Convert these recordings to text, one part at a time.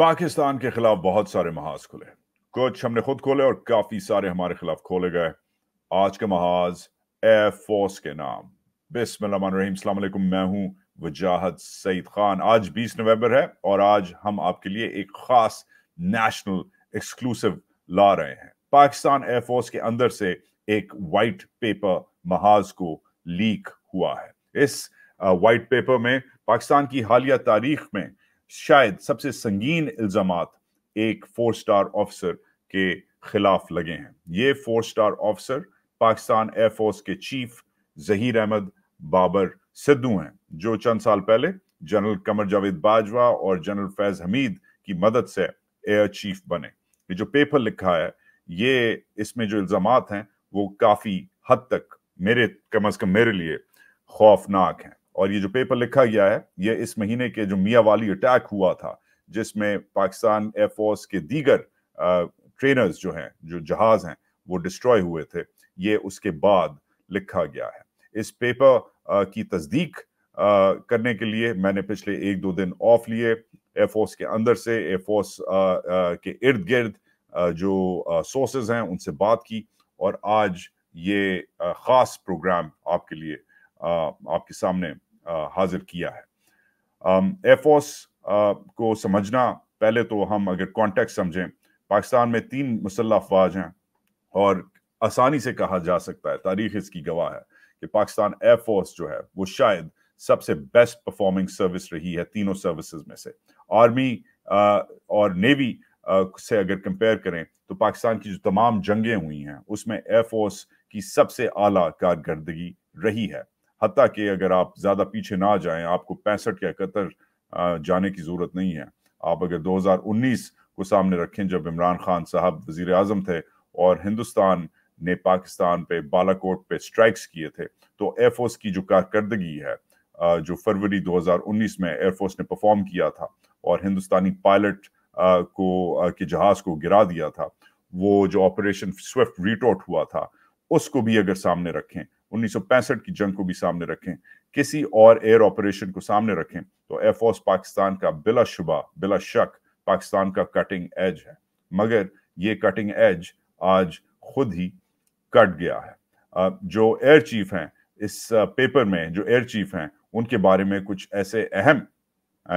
पाकिस्तान के खिलाफ बहुत सारे महाज खुले कुछ हमने खुद खोले और काफी सारे हमारे खिलाफ खोले गए आज के महाज एयर फोर्स के नाम बिस्मिल्लाम मैं हूं वजाहत सईद खान आज 20 नवंबर है और आज हम आपके लिए एक खास नेशनल एक्सक्लूसिव ला रहे हैं पाकिस्तान एयरफोर्स के अंदर से एक वाइट पेपर महाज को लीक हुआ है इस वाइट पेपर में पाकिस्तान की हालिया तारीख में शायद सबसे संगीन इल्जाम एक फोर स्टार ऑफिसर के खिलाफ लगे हैं ये four star officer Pakistan air force के चीफ जहीर अहमद बाबर सिद्धू हैं जो चंद साल पहले जनरल कमर जावेद बाजवा और जनरल फैज हमीद की मदद से एयर चीफ बने ये जो पेपर लिखा है ये इसमें जो इल्जाम हैं वो काफी हद तक मेरे कम अज कम मेरे लिए खौफनाक हैं और ये जो पेपर लिखा गया है ये इस महीने के जो मियाँ वाली अटैक हुआ था जिसमें पाकिस्तान एयरफोर्स के दीगर ट्रेनर्स जो हैं जो जहाज हैं वो डिस्ट्रॉय हुए थे ये उसके बाद लिखा गया है इस पेपर आ, की तस्दीक आ, करने के लिए मैंने पिछले एक दो दिन ऑफ लिए एयरफोर्स के अंदर से एयरफोर्स के इर्द गिर्द जो सोर्सेज हैं उनसे बात की और आज ये आ, खास प्रोग्राम आपके लिए आपके सामने हाजिर किया है एयरफोर्स को समझना पहले तो हम अगर कॉन्टेक्ट समझें पाकिस्तान में तीन मुसल्ह अफवाज हैं और आसानी से कहा जा सकता है तारीख इसकी गवाह है कि पाकिस्तान एयरफोर्स जो है वो शायद सबसे बेस्ट परफॉर्मिंग सर्विस रही है तीनों सर्विसेज में से आर्मी और नेवी से अगर कंपेयर करें तो पाकिस्तान की जो तमाम जंगें हुई हैं उसमें एयरफोर्स की सबसे आला कारकर्दगी रही है हती कि अगर आप ज़्यादा पीछे ना जाएं आपको पैंसठ या इकहत्तर जाने की ज़रूरत नहीं है आप अगर 2019 को सामने रखें जब इमरान खान साहब वजीर अजम थे और हिंदुस्तान ने पाकिस्तान पे बालाकोट पे स्ट्राइक्स किए थे तो एयरफोर्स की जो कारकर्दगी है जो फरवरी 2019 में एयरफोर्स ने परफॉर्म किया था और हिंदुस्तानी पायलट को के जहाज को गिरा दिया था वो जो ऑपरेशन स्विफ्ट रिटोट हुआ था उसको भी अगर सामने रखें उन्नीस की जंग को भी सामने रखें किसी और एयर ऑपरेशन को सामने रखें तो एयरफोर्स पाकिस्तान का बिला शुबा बिला शक पाकिस्तान का कटिंग एज है मगर ये कटिंग एज आज खुद ही कट गया है जो एयर चीफ हैं इस पेपर में जो एयर चीफ हैं उनके बारे में कुछ ऐसे अहम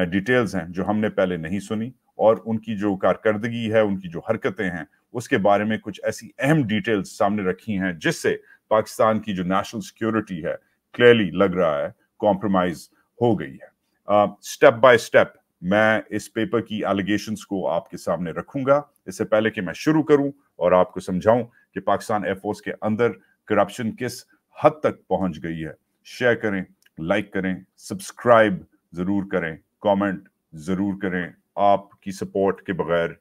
डिटेल्स हैं जो हमने पहले नहीं सुनी और उनकी जो कारकर्दगी है उनकी जो हरकतें हैं उसके बारे में कुछ ऐसी अहम डिटेल्स सामने रखी हैं जिससे पाकिस्तान की जो नेशनल सिक्योरिटी है क्लियरली लग रहा है कॉम्प्रोमाइज हो गई है स्टेप बाय स्टेप मैं इस पेपर की एलिगेशन को आपके सामने रखूंगा इससे पहले कि मैं शुरू करूं और आपको समझाऊं कि पाकिस्तान एयरफोर्स के अंदर करप्शन किस हद तक पहुंच गई है शेयर करें लाइक करें सब्सक्राइब जरूर करें कमेंट जरूर करें आपकी सपोर्ट के बगैर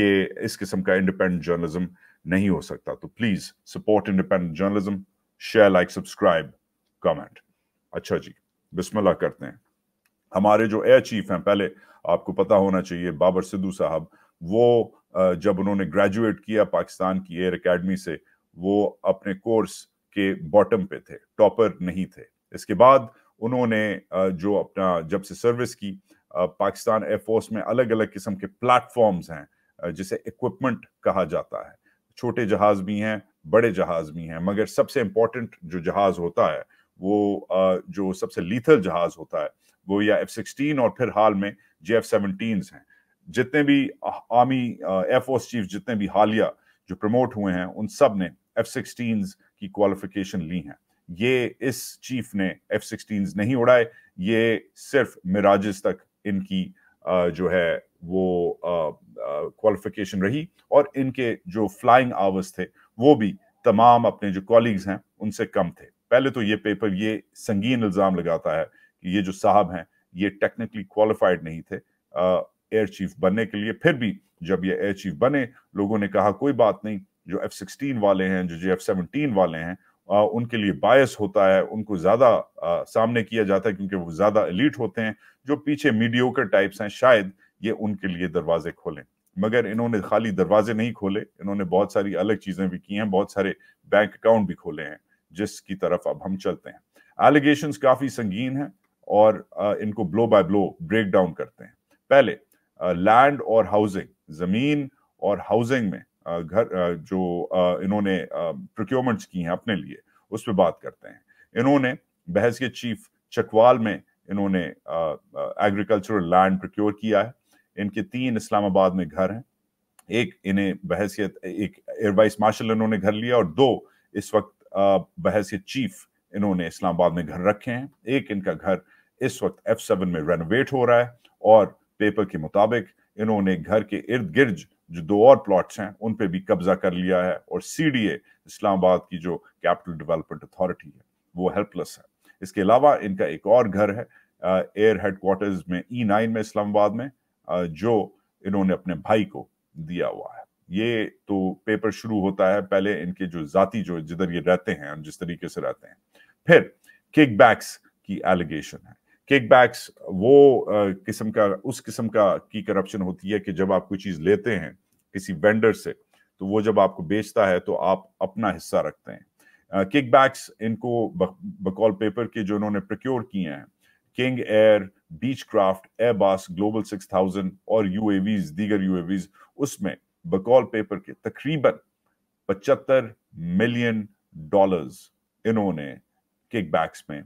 ये इस किस्म का इंडिपेंडेंट जर्नलिज्म नहीं हो सकता तो please support independent journalism share like subscribe comment अच्छा जी बिस्मिल्लाह करते हैं हमारे जो एयर चीफ हैं पहले आपको पता होना चाहिए बाबर सिद्धू साहब वो जब उन्होंने ग्रेजुएट किया पाकिस्तान की एयर एकेडमी से वो अपने कोर्स के बॉटम पे थे टॉपर नहीं थे इसके बाद उन्होंने जो अपना जब से सर्विस की पाकिस्तान एयरफोर्स में अलग अलग किस्म के प्लेटफॉर्म्स हैं जिसे इक्विपमेंट कहा जाता है छोटे जहाज भी हैं बड़े जहाज भी हैं मगर सबसे इम्पोर्टेंट जो जहाज होता है वो जो सबसे लीथल जहाज होता है वो या एफ सिक्सटीन और फिर हाल में जे एफ सेवनटीन हैं जितने भी आर्मी एफ ओस चीफ जितने भी हालिया जो प्रमोट हुए हैं उन सब ने एफ सिक्सटीन की क्वालिफिकेशन ली हैं ये इस चीफ ने एफ सिक्सटीन नहीं उड़ाए ये सिर्फ मिराजिस तक इनकी जो है वो क्वालिफिकेशन रही और इनके जो फ्लाइंग आवर्स थे वो भी तमाम अपने जो कॉलीग्स हैं उनसे कम थे पहले तो ये पेपर ये संगीन इल्ज़ाम लगाता है कि ये जो साहब हैं ये टेक्निकली क्वालिफाइड नहीं थे एयर चीफ बनने के लिए फिर भी जब ये एयर चीफ बने लोगों ने कहा कोई बात नहीं जो एफ सिक्सटीन वाले हैं जो जो एफ सेवनटीन वाले हैं उनके लिए बायस होता है उनको ज्यादा सामने किया जाता है क्योंकि वो ज्यादा एलिट होते हैं जो पीछे मीडियोकर टाइप्स हैं शायद ये उनके लिए दरवाजे खोलें मगर इन्होंने खाली दरवाजे नहीं खोले इन्होंने बहुत सारी अलग चीजें भी की हैं बहुत सारे बैंक अकाउंट भी खोले हैं जिसकी तरफ अब हम चलते हैं एलिगेशन काफी संगीन है और इनको blow by blow break down करते हैं पहले लैंड और हाउसिंग जमीन और हाउसिंग में घर जो इन्होंने प्रोक्योरमेंट्स की हैं अपने लिए उस पर बात करते हैं इन्होंने बहस के चीफ चकवाल में इन्होंने एग्रीकल्चरल लैंड प्रोक्योर किया है इनके तीन इस्लामाबाद में घर हैं एक इन्हें बहसियत एक एयरवाइस मार्शल इन्होंने घर लिया और दो इस वक्त बहसियत चीफ इन्होंने इस्लामाबाद में घर रखे हैं एक इनका घर इस वक्त एफ सेवन में रेनोवेट हो रहा है और पेपर के मुताबिक इन्होंने घर के इर्द गिर्द जो दो और प्लॉट्स हैं उन पे भी कब्जा कर लिया है और ए इस्लामाबाद की जो कैपिटल डेवलपमेंट अथॉरिटी है वो हेल्पलेस है इसके अलावा इनका एक और घर है एयर हेडक्वार्टर्स में ई e नाइन में इस्लामाबाद में जो इन्होंने अपने भाई को दिया हुआ है ये तो पेपर शुरू होता है पहले इनके जो जाति जो जिधर ये रहते हैं जिस तरीके से रहते हैं फिर किकबैक्स की एलिगेशन है किकबैक्स वो किस्म का उस किस्म का की करप्शन होती है कि जब आप कोई चीज लेते हैं किसी वेंडर से तो वो जब आपको बेचता है तो आप अपना हिस्सा रखते हैं किकबैक्स इनको बकौल पेपर के जो इन्होंने प्रक्योर किए हैं King Air Beechcraft Airbus Global six thousand और यू एवीज दीगर यू एवीज उसमें बकौल पेपर के तकरीबन पचहत्तर मिलियन डॉलर्स इन्होंने किकबैक्स में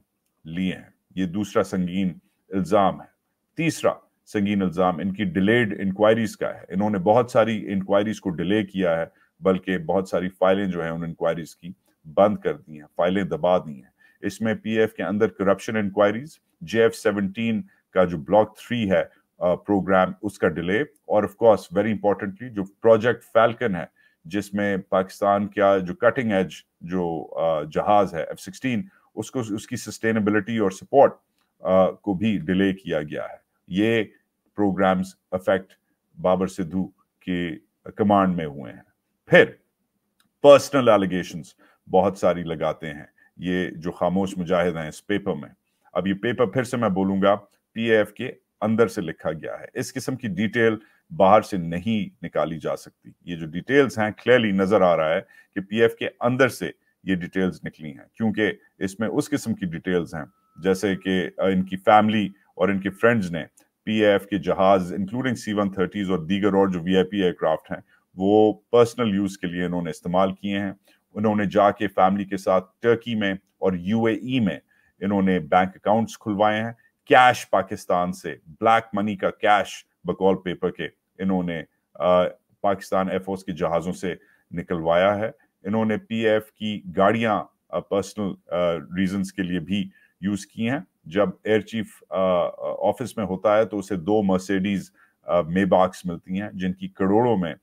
लिए हैं ये दूसरा संगीन इल्ज़ाम है तीसरा संगीन इल्ज़ाम इनकी डिलेड इंक्वायरीज का है इन्होंने बहुत सारी इंक्वायरीज को डिले किया है बल्कि बहुत सारी फाइलें जो है उन इंक्वायरीज की बंद कर दी हैं फाइलें दबा दी हैं इसमें पीएफ के अंदर corruption inquiries J F seventeen का जो ब्लॉक थ्री है प्रोग्राम उसका डिले और ऑफ कोर्स वेरी इंपॉर्टेंटली जो प्रोजेक्ट फैल्कन है जिसमें पाकिस्तान का जो कटिंग एज जो जहाज है एफ सिक्सटीन उसको उसकी सस्टेनेबिलिटी और सपोर्ट को भी डिले किया गया है ये प्रोग्राम्स अफेक्ट बाबर सिद्धू के कमांड में हुए हैं फिर पर्सनल एलिगेशन बहुत सारी लगाते हैं ये जो खामोश मुजाहिद हैं इस पेपर में अब ये पेपर फिर से मैं बोलूंगा पीएफ के अंदर से लिखा गया है इस किस्म की डिटेल बाहर से नहीं निकाली जा सकती ये जो डिटेल्स हैं क्लियरली नजर आ रहा है कि पीएफ के अंदर से ये डिटेल्स निकली हैं क्योंकि इसमें उस किस्म की डिटेल्स हैं जैसे कि इनकी फैमिली और इनके फ्रेंड्स ने पीएफ के जहाज इंक्लूडिंग सी वन थर्टीज और दीगर और जो वीआईपी एयरक्राफ्ट हैं वो पर्सनल यूज के लिए इन्होंने इस्तेमाल किए हैं उन्होंने जाके फैमिली के साथ टर्की में और यूएई e में इन्होंने बैंक अकाउंट्स खुलवाए हैं कैश पाकिस्तान से ब्लैक मनी का कैश बकौल पेपर के इन्होंने आ, पाकिस्तान एयरफोर्स के जहाजों से निकलवाया है इन्होंने पीएफ की गाड़ियां पर्सनल रीजन के लिए भी यूज की हैं जब एयर चीफ ऑफिस में होता है तो उसे दो मर्सिडीज मेबाक्स मिलती हैं जिनकी करोड़ों में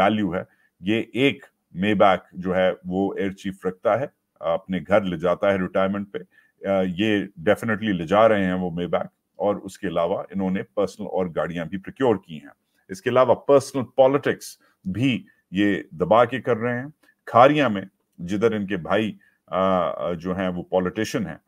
वैल्यू है ये एक मेबैक जो है वो एयर चीफ रखता है अपने घर ले जाता है रिटायरमेंट पे ये डेफिनेटली ले जा रहे हैं वो मेबैक और उसके अलावा इन्होंने पर्सनल और गाड़ियां भी प्रिक्योर की हैं इसके अलावा पर्सनल पॉलिटिक्स भी ये दबा के कर रहे हैं खारिया में जिधर इनके भाई जो हैं वो पॉलिटिशियन हैं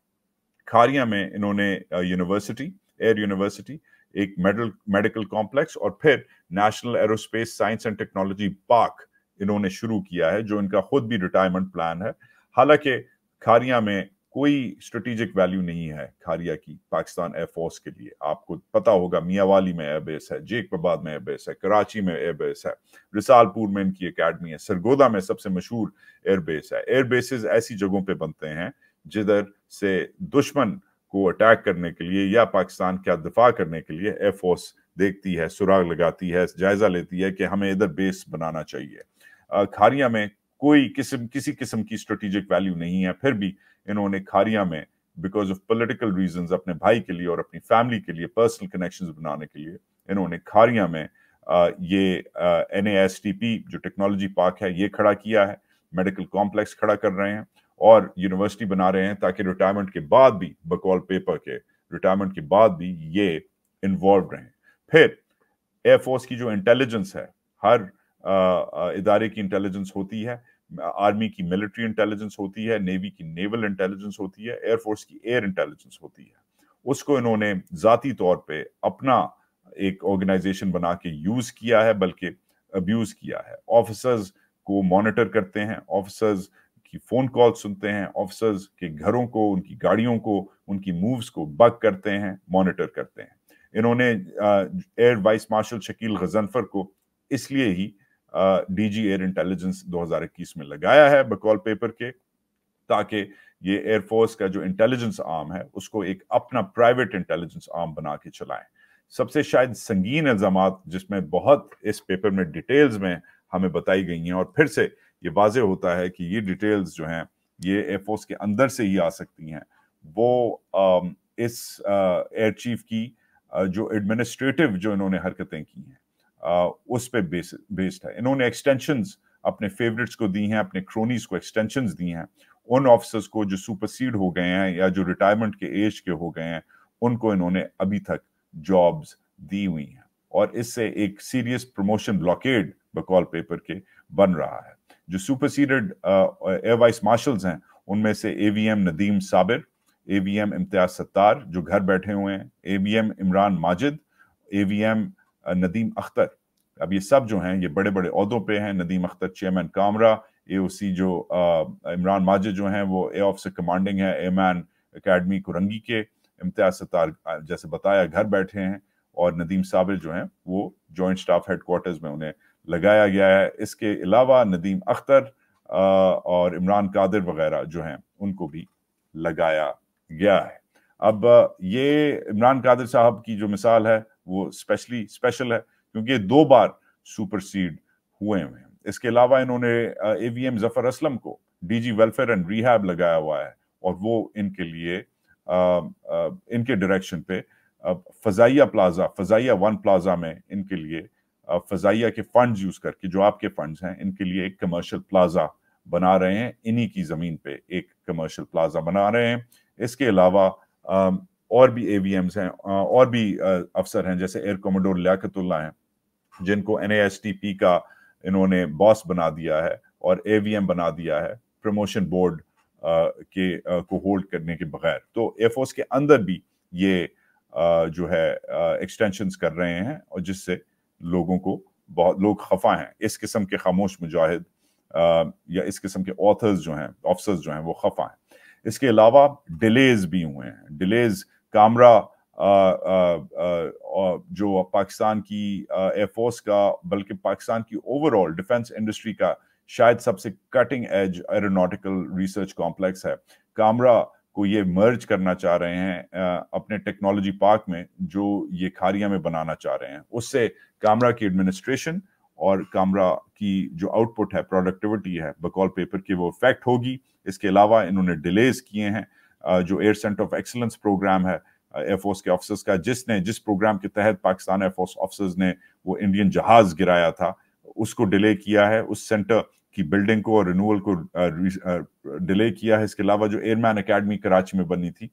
खारिया में इन्होंने यूनिवर्सिटी एयर यूनिवर्सिटी एक मेडल मेडिकल कॉम्प्लेक्स और फिर national aerospace science and technology park इन्होंने शुरू किया है जो इनका खुद भी रिटायरमेंट प्लान है हालांकि खारिया में कोई स्ट्रेटेजिक वैल्यू नहीं है खारिया की पाकिस्तान एयरफोर्स के लिए आपको पता होगा मियावाली में एयरबेस है जेकबाद में एयरबेस है कराची में एयरबेस है रिसालपुर में इनकी एकेडमी है सरगोदा में सबसे मशहूर एयरबेस है एयरबेसेस ऐसी जगहों पे बनते हैं जिधर से दुश्मन को अटैक करने के लिए या पाकिस्तान का दिफा करने के लिए एयरफोर्स देखती है सुराग लगाती है जायजा लेती है कि हमें इधर बेस बनाना चाहिए खारिया में कोई किसम किसी किस्म की स्ट्रेटेजिक वैल्यू नहीं है फिर भी इन्होंने खारिया में बिकॉज ऑफ पोलिटिकल रीजन अपने भाई के लिए और अपनी फैमिली के लिए पर्सनल कनेक्शन बनाने के लिए इन्होंने खारिया में ये एन जो टेक्नोलॉजी पार्क है ये खड़ा किया है मेडिकल कॉम्प्लेक्स खड़ा कर रहे हैं और यूनिवर्सिटी बना रहे हैं ताकि रिटायरमेंट के बाद भी बकौल पेपर के रिटायरमेंट के बाद भी ये इन्वॉल्व रहे फिर एयरफोर्स की जो इंटेलिजेंस है हर इदारे की इंटेलिजेंस होती है आर्मी की मिलिट्री इंटेलिजेंस होती है नेवी की नेवल इंटेलिजेंस होती है एयरफोर्स की एयर इंटेलिजेंस होती है उसको इन्होंने जाती तौर पे अपना एक ऑर्गेनाइजेशन बना के यूज किया है बल्कि अब्यूज किया है ऑफिसर्स को मॉनिटर करते हैं ऑफिसर्स की फोन कॉल सुनते हैं ऑफिसर्स के घरों को उनकी गाड़ियों को उनकी मूव्स को बग करते हैं मॉनिटर करते हैं इन्होंने air vice marshal Shakeel Ghazanfar को इसलिए ही डीजी एयर इंटेलिजेंस 2021 में लगाया है बकौल पेपर के ताकि ये एयरफोर्स का जो इंटेलिजेंस आर्म है उसको एक अपना प्राइवेट इंटेलिजेंस आर्म बना के चलाएं सबसे शायद संगीन इल्जाम जिसमें बहुत इस पेपर में डिटेल्स में हमें बताई गई हैं और फिर से ये वाजे होता है कि ये डिटेल्स जो हैं ये एयरफोर्स के अंदर से ही आ सकती हैं वो इस एयर चीफ की जो एडमिनिस्ट्रेटिव जो इन्होंने हरकतें की हैं उस पर बेस्ड है इन्होंने एक्सटेंशन अपने फेवरेट्स को दी हैं अपने क्रोनीज को एक्सटेंशन दी हैं उन ऑफिसर्स को जो सुपरसीड हो गए हैं या जो रिटायरमेंट के एज के हो गए हैं उनको इन्होंने अभी तक जॉब्स दी हुई हैं और इससे एक सीरियस प्रमोशन ब्लॉकेड बकौल पेपर के बन रहा है जो सुपरसीडेड एयर वाइस मार्शल्स हैं उनमें से एवीएम नदीम साबिर एवीएम इम्तियाज सत्तार जो घर बैठे हुए हैं एवीएम इमरान माजिद एवीएम नदीम अख्तर अब ये सब जो हैं ये बड़े बड़े अहदों पे हैं नदीम अख्तर चेयरमैन कामरा ए जो इमरान माजिद जो हैं वो ए ऑफिसर कमांडिंग है ए मैन अकेडमी कुरंगी के इम्तियाज सतार जैसे बताया घर बैठे हैं और नदीम साबिर जो हैं वो जॉइंट स्टाफ हेडकोार्टर्स में उन्हें लगाया गया है इसके अलावा नदीम अख्तर और इमरान कादिर वगैरह जो हैं उनको भी लगाया गया है अब ये इमरान कादिर साहब की जो मिसाल है वो स्पेशली स्पेशल है क्योंकि ये दो बार सुपरसीड हुए हुए हैं इसके अलावा इन्होंने एवीएम जफर असलम को डीजी वेलफेयर एंड रिहैब लगाया हुआ है और वो इनके लिए आ, आ, इनके डायरेक्शन पे फजाइया प्लाजा फजाइया वन प्लाजा में इनके लिए फजाइया के फंड्स यूज करके जो आपके फंड्स हैं इनके लिए एक कमर्शियल प्लाजा बना रहे हैं इन्हीं की जमीन पे एक कमर्शियल प्लाजा बना रहे हैं इसके अलावा और भी ए हैं और भी अफसर हैं जैसे एयर कॉमोडोर लियाकतुल्ला हैं जिनको एन का इन्होंने बॉस बना दिया है और ए बना दिया है प्रमोशन बोर्ड के को होल्ड करने के बगैर तो एयरफोर्स के अंदर भी ये जो है एक्सटेंशन कर रहे हैं और जिससे लोगों को बहुत लोग खफा हैं इस किस्म के खामोश मुजाहिद या इस किस्म के ऑथर्स जो हैं ऑफिसर्स जो हैं वो खफा हैं इसके अलावा डिलेज भी हुए हैं डिलेज कामरा आ, आ, आ, जो पाकिस्तान की एयरफोर्स का बल्कि पाकिस्तान की ओवरऑल डिफेंस इंडस्ट्री का शायद सबसे cutting edge aeronautical research complex है कामरा को ये मर्ज करना चाह रहे हैं अपने टेक्नोलॉजी पार्क में जो ये खारिया में बनाना चाह रहे हैं उससे कामरा की एडमिनिस्ट्रेशन और कैमरा की जो आउटपुट है प्रोडक्टिविटी है बकौल पेपर की वो इफेक्ट होगी इसके अलावा इन्होंने डिलेज किए हैं जो air centre of excellence programme है एयरफोर्स के ऑफिसर्स का जिसने जिस प्रोग्राम के तहत पाकिस्तान एयरफोर्स ऑफिसर्स ने वो इंडियन जहाज गिराया था उसको डिले किया है उस सेंटर की बिल्डिंग को और रिनूअल को डिले किया है इसके अलावा जो एयरमैन अकेडमी कराची में बनी थी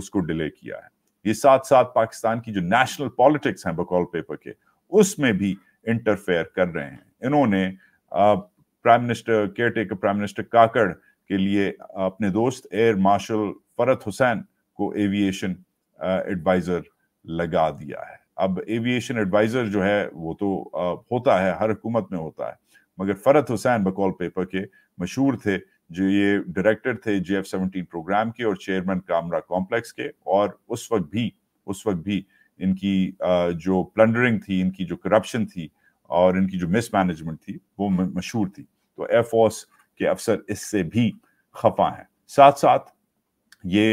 उसको डिले किया है ये साथ साथ पाकिस्तान की जो नेशनल पॉलिटिक्स हैं बकौल पेपर के उसमें भी इंटरफेयर कर रहे हैं इन्होंने prime minister caretaker prime minister Kakar के लिए अपने दोस्त एयर मार्शल फरत हुसैन को एविएशन एडवाइजर लगा दिया है अब एविएशन एडवाइजर जो है वो तो होता है हर हुकूमत में होता है मगर फरत हुसैन बकौल पेपर के मशहूर थे जो ये डायरेक्टर थे जे एफ सेवनटीन प्रोग्राम के और चेयरमैन कामरा कॉम्प्लेक्स के और उस वक्त भी उस वक्त भी इनकी जो प्लंडरिंग थी इनकी जो करप्शन थी और इनकी जो मिसमैनेजमेंट थी वो मशहूर थी तो एयरफोर्स के अफसर इससे भी खफा हैं साथ साथ ये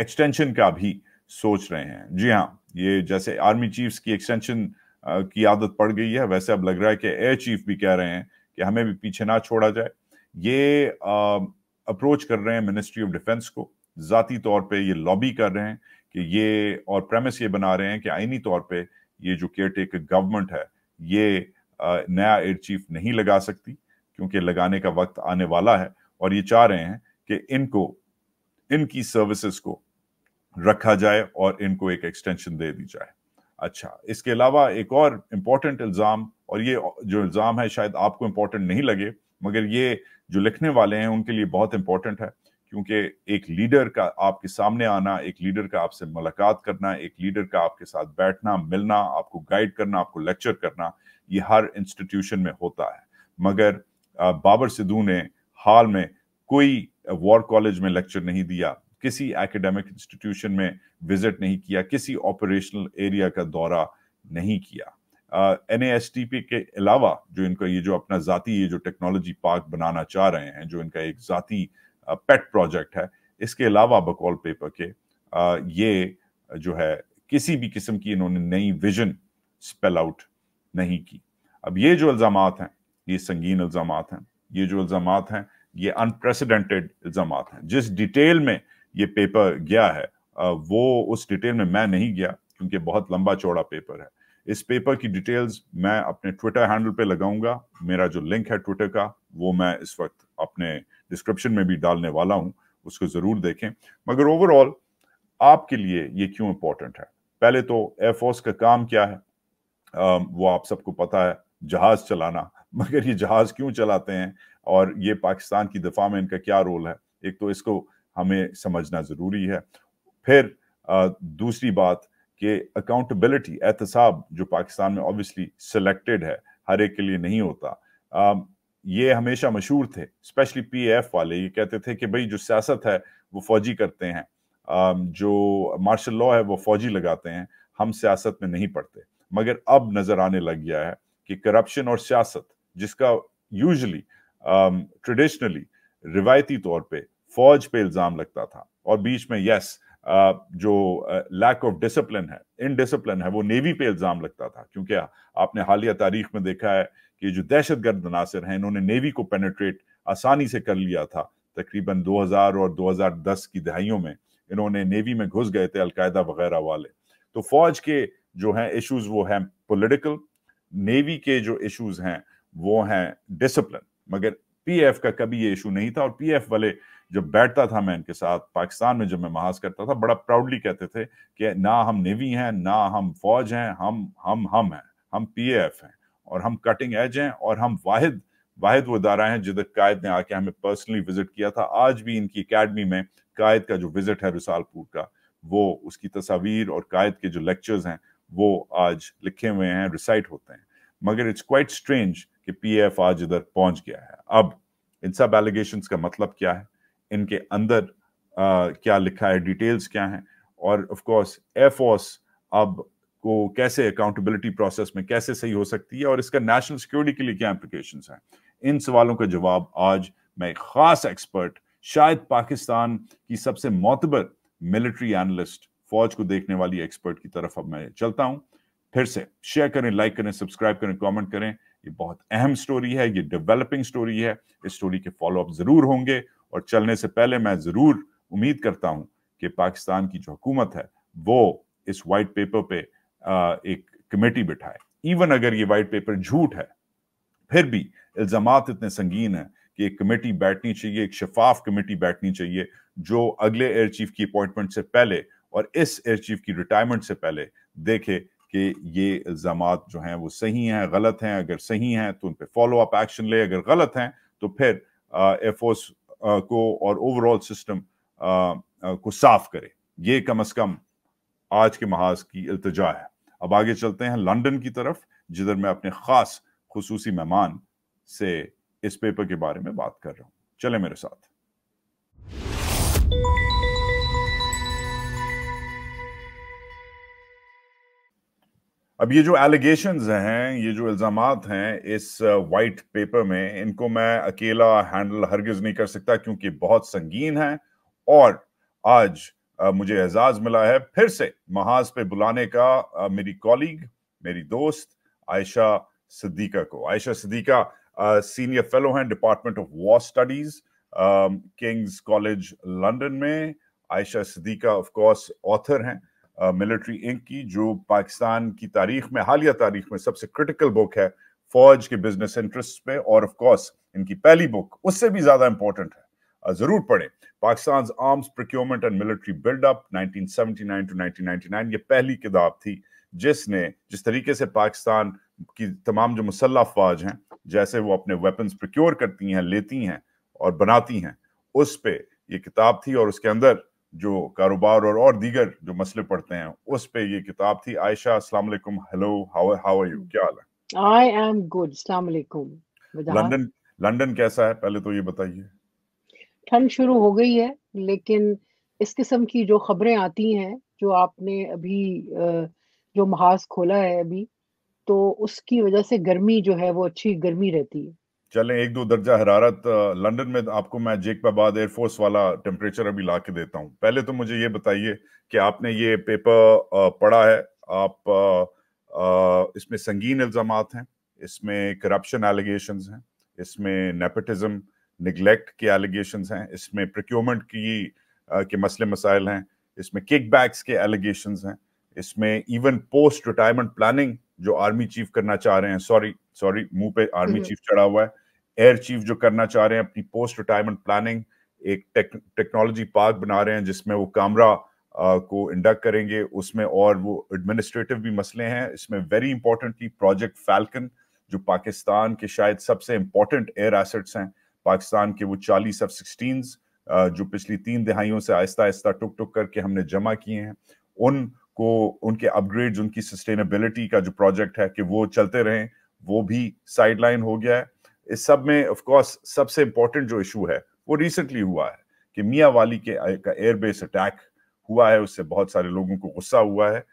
एक्सटेंशन का भी सोच रहे हैं जी हाँ ये जैसे आर्मी चीफ्स की एक्सटेंशन की आदत पड़ गई है वैसे अब लग रहा है कि एयर चीफ भी कह रहे हैं कि हमें भी पीछे ना छोड़ा जाए ये अप्रोच कर रहे हैं मिनिस्ट्री ऑफ डिफेंस को जाती तौर पे ये लॉबी कर रहे हैं कि ये और प्रेमिस ये बना रहे हैं कि आइनी तौर पे ये जो केयर टेकर गवर्नमेंट है ये नया एयर चीफ नहीं लगा सकती क्योंकि लगाने का वक्त आने वाला है और ये चाह रहे हैं कि इनको इनकी सर्विसेज को रखा जाए और इनको एक एक्सटेंशन दे दी जाए अच्छा इसके अलावा एक और इम्पोर्टेंट इल्ज़ाम और ये जो इल्ज़ाम है शायद आपको इम्पोर्टेंट नहीं लगे मगर ये जो लिखने वाले हैं उनके लिए बहुत इम्पोर्टेंट है क्योंकि एक लीडर का आपके सामने आना एक लीडर का आपसे मुलाकात करना एक लीडर का आपके साथ बैठना मिलना आपको गाइड करना आपको लेक्चर करना ये हर इंस्टीट्यूशन में होता है मगर बाबर सिद्धू ने हाल में कोई वॉर कॉलेज में लेक्चर नहीं दिया किसी एकेडमिक इंस्टीट्यूशन में विजिट नहीं किया किसी ऑपरेशनल एरिया का दौरा नहीं किया एन uh, के अलावा जो इनका ये जो अपना जाती ये जो टेक्नोलॉजी पार्क बनाना चाह रहे हैं जो इनका एक जाती uh, पेट प्रोजेक्ट है इसके अलावा बकौल पेपर के ये जो है किसी भी किस्म की इन्होंने नई विजन स्पेल आउट नहीं की अब ये जो इल्ज़ाम हैं ये संगीन इल्ज़ाम हैं ये जो इल्ज़ाम हैं ये अनप्रेसिडेंटेड इल्ज़ाम हैं जिस डिटेल में ये पेपर गया है वो उस डिटेल में मैं नहीं गया क्योंकि बहुत लंबा चौड़ा पेपर है इस पेपर की डिटेल्स मैं अपने ट्विटर हैंडल पे लगाऊंगा मेरा जो लिंक है ट्विटर का वो मैं इस वक्त अपने डिस्क्रिप्शन में भी डालने वाला हूं उसको जरूर देखें मगर ओवरऑल आपके लिए ये क्यों इंपॉर्टेंट है पहले तो एयरफोर्स का काम क्या है आ, वो आप सबको पता है जहाज चलाना मगर ये जहाज क्यों चलाते हैं और ये पाकिस्तान की दफा में इनका क्या रोल है एक तो इसको हमें समझना जरूरी है फिर आ, दूसरी बात कि अकाउंटेबिलिटी एहतसाब जो पाकिस्तान में ऑब्वियसली सिलेक्टेड है हर एक के लिए नहीं होता ये हमेशा मशहूर थे स्पेशली पीएफ वाले ये कहते थे कि भाई जो सियासत है वो फौजी करते हैं जो मार्शल लॉ है वो फौजी लगाते हैं हम सियासत में नहीं पढ़ते मगर अब नजर आने लग गया है कि करप्शन और सियासत जिसका यूजली ट्रेडिशनली रिवायती तौर पे फौज पे इल्जाम लगता था और बीच में यस जो लैक ऑफ डिसिप्लिन है इनडिसिप्लिन है वो नेवी पे इल्जाम लगता था क्योंकि आपने हालिया तारीख में देखा है कि जो दहशत गर्द अनासर हैं इन्होंने नेवी को पेनेट्रेट आसानी से कर लिया था तकरीबन 2000 और 2010 की दहाइयों में इन्होंने नेवी में घुस गए थे अलकायदा वगैरह वाले तो फौज के जो हैं इश्यूज वो हैं पॉलिटिकल नेवी के जो इश्यूज हैं वो हैं डिसिप्लिन मगर पीएफ का कभी ये इशू नहीं था और पीएफ वाले जब बैठता था मैं इनके साथ पाकिस्तान में जब मैं महाज करता था बड़ा प्राउडली कहते थे कि ना हम नेवी हैं ना हम फौज हैं हम हम हम हैं हम पी हैं और हम कटिंग एज हैं और हम वाहिद वाहिद वो इदारा हैं जिधर कायद ने आके हमें पर्सनली विजिट किया था आज भी इनकी अकेडमी में कायद का जो विजिट है रिसालपुर का वो उसकी तस्वीर और कायद के जो लेक्चर्स हैं वो आज लिखे हुए हैं रिसाइट होते हैं मगर इट्स क्वाइट स्ट्रेंज कि पीएफ आज इधर पहुंच गया है अब इन सब एलिगेशन का मतलब क्या है इनके अंदर आ, क्या लिखा है डिटेल्स क्या हैं और ऑफकोर्स कोर्स एयरफोर्स अब को कैसे अकाउंटेबिलिटी प्रोसेस में कैसे सही हो सकती है और इसका नेशनल सिक्योरिटी के लिए क्या एप्लीकेशन है इन सवालों का जवाब आज मैं खास एक्सपर्ट शायद पाकिस्तान की सबसे मोतबर मिलिट्री एनालिस्ट फौज को देखने वाली एक्सपर्ट की तरफ अब मैं चलता हूं फिर से शेयर करें लाइक करें सब्सक्राइब करें कमेंट करें ये बहुत अहम स्टोरी है ये डेवलपिंग स्टोरी है इस स्टोरी के फॉलोअप जरूर होंगे और चलने से पहले मैं जरूर उम्मीद करता हूं कि पाकिस्तान की जो हुकूमत है वो इस व्हाइट पेपर पे एक कमेटी बिठाए इवन अगर ये वाइट पेपर झूठ है फिर भी इल्जाम इतने संगीन है कि एक कमेटी बैठनी चाहिए एक शफाफ कमेटी बैठनी चाहिए जो अगले एयर चीफ की अपॉइंटमेंट से पहले और इस एयर चीफ की रिटायरमेंट से पहले देखे कि ये इल्जाम जो हैं वो सही हैं गलत हैं अगर सही हैं तो उन पर फॉलो अप एक्शन ले अगर गलत हैं तो फिर एयरफोर्स को और ओवरऑल सिस्टम को साफ करे ये कम अज कम आज के महाज की अल्तजा है अब आगे चलते हैं लंदन की तरफ जिधर मैं अपने खास खसूसी मेहमान से इस पेपर के बारे में बात कर रहा हूं चले मेरे साथ अब ये जो एलिगेशन हैं ये जो इल्ज़ाम हैं इस वाइट पेपर में इनको मैं अकेला हैंडल हरगिज नहीं कर सकता क्योंकि बहुत संगीन है और आज मुझे एजाज मिला है फिर से महाज पे बुलाने का मेरी कॉलीग मेरी दोस्त आयशा सिद्दीका को आयशा सिद्दीका सीनियर फेलो हैं department of war studies King's College London में Ayesha Siddiqa of course author हैं मिलिट्री इंक की जो पाकिस्तान की तारीख में हालिया तारीख में सबसे क्रिटिकल बुक है फौज के बिजनेस इंटरेस्ट पे और ऑफ कोर्स इनकी पहली बुक उससे भी ज्यादा इंपॉर्टेंट है जरूर पढ़ें Pakistan arms procurement and military buildup nineteen nine to nineteen ninety nine ये पहली किताब थी जिसने जिस तरीके से पाकिस्तान की तमाम जो मुसल्ह अफवाज हैं जैसे वो अपने वेपन्स प्रोक्योर करती हैं लेती हैं और बनाती हैं उस पर यह किताब थी और उसके अंदर जो कारोबार और और दीगर जो मसले पढ़ते हैं उस पे ये किताब थी आयशा अस्सलाम वालेकुम hello how how are you क्या हाल है आई एम गुड अस्सलाम वालेकुम लंदन लंदन कैसा है पहले तो ये बताइए ठंड शुरू हो गई है लेकिन इस किस्म की जो खबरें आती हैं जो आपने अभी जो महाज खोला है अभी तो उसकी वजह से गर्मी जो है वो अच्छी गर्मी रहती है चले एक दो दर्जा हरारत लंदन में आपको मैं जेकबाबाद एयरफोर्स वाला टेम्परेचर अभी ला के देता हूँ पहले तो मुझे ये बताइए कि आपने ये पेपर पढ़ा है आप इसमें संगीन इल्जाम हैं इसमें करप्शन एलिगेशन हैं इसमें नेपटिज्म निगलेक्ट के एलिगेशन हैं इसमें प्रक्योरमेंट की के मसले मसाइल हैं इसमें किक बैक्स के एलिगेशन हैं इसमें इवन पोस्ट रिटायरमेंट प्लानिंग जो आर्मी चीफ करना चाह रहे हैं सॉरी सॉरी मुंह पे आर्मी हम्म। चीफ चढ़ा हुआ है एयर चीफ जो करना चाह रहे हैं अपनी पोस्ट रिटायरमेंट प्लानिंग एक टेक्नोलॉजी पार्क बना रहे हैं जिसमें वो कैमरा को इंडक्ट करेंगे उसमें और वो एडमिनिस्ट्रेटिव भी मसले हैं इसमें वेरी इंपॉर्टेंटली प्रोजेक्ट फैल्कन जो पाकिस्तान के शायद सबसे इंपॉर्टेंट एयर एसेट्स हैं पाकिस्तान के वो चालीस एफ सिक्सटीन जो पिछली तीन दहाइयों से आहिस्ता आहिस्ता टुक टुक करके हमने जमा किए हैं उनको उनके अपग्रेड उनकी सस्टेनेबिलिटी का जो प्रोजेक्ट है कि वो चलते रहें वो भी साइडलाइन हो गया है इस सब में ऑफकोर्स सबसे इम्पोर्टेंट जो इशू है वो रिसेंटली हुआ है कि मियाँ वाली के का एयरबेस अटैक हुआ है उससे बहुत सारे लोगों को गुस्सा हुआ है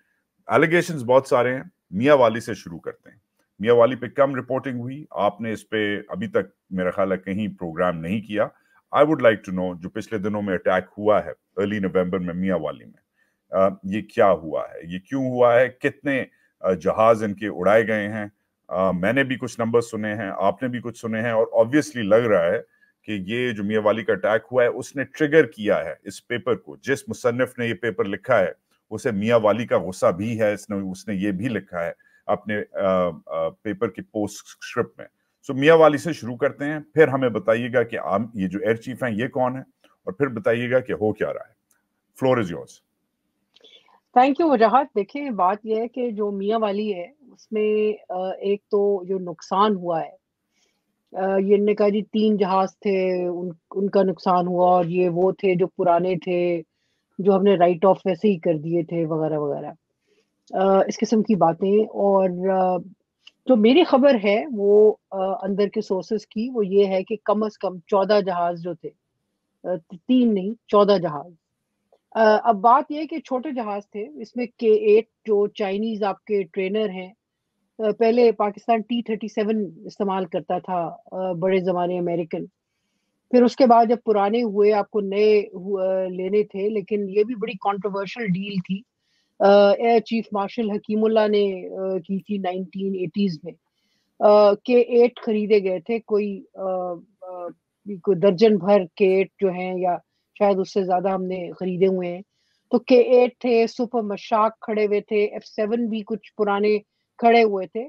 एलिगेशन बहुत सारे हैं मियाँ वाली से शुरू करते हैं मियाँ वाली पे कम रिपोर्टिंग हुई आपने इस पे अभी तक मेरा ख्याल है कहीं प्रोग्राम नहीं किया I would like to know जो पिछले दिनों में अटैक हुआ है अर्ली नवंबर में मियाँ वाली में आ, ये क्या हुआ है ये क्यों हुआ है कितने जहाज इनके उड़ाए गए हैं आ, मैंने भी कुछ नंबर सुने हैं आपने भी कुछ सुने हैं और ऑब्वियसली लग रहा है कि ये जो मियाँ वाली का अटैक हुआ है उसने ट्रिगर किया है इस पेपर को जिस मुसनफ ने ये पेपर लिखा है उसे मियाँ वाली का गुस्सा भी है इसने उसने ये भी लिखा है अपने पेपर के पोस्ट स्क्रिप्ट में सो मियाँ वाली से शुरू करते हैं फिर हमें बताइएगा कि आम ये जो एयर चीफ हैं ये कौन है और फिर बताइएगा कि हो क्या रहा है floor is yours thank you Wajahat देखिए बात यह है कि जो मियाँ वाली है उसमें एक तो जो नुकसान हुआ है ये ने कहा जी तीन जहाज थे उन उनका नुकसान हुआ और ये वो थे जो पुराने थे जो हमने राइट ऑफ वैसे ही कर दिए थे वगैरह वगैरह इस किस्म की बातें और जो मेरी खबर है वो अंदर के सोर्सेज की वो ये है कि कम अज कम चौदह जहाज जो थे तीन नहीं चौदह जहाज अब बात यह कि छोटे जहाज थे इसमें के एट जो चाइनीज आपके ट्रेनर हैं पहले पाकिस्तान टी थर्टी सेवन इस्तेमाल करता था बड़े ज़माने अमेरिकन फिर उसके बाद जब पुराने हुए आपको नए लेने थे लेकिन ये भी बड़ी कंट्रोवर्शियल डील थी एयर चीफ मार्शल हकीमुल्ला ने की थी एटीज में के एट खरीदे गए थे कोई कोई दर्जन भर के एट जो हैं या शायद उससे ज्यादा हमने खरीदे हुए हैं तो के एट थे सुपर मशाक खड़े हुए थे एफ सेवन भी कुछ पुराने खड़े हुए थे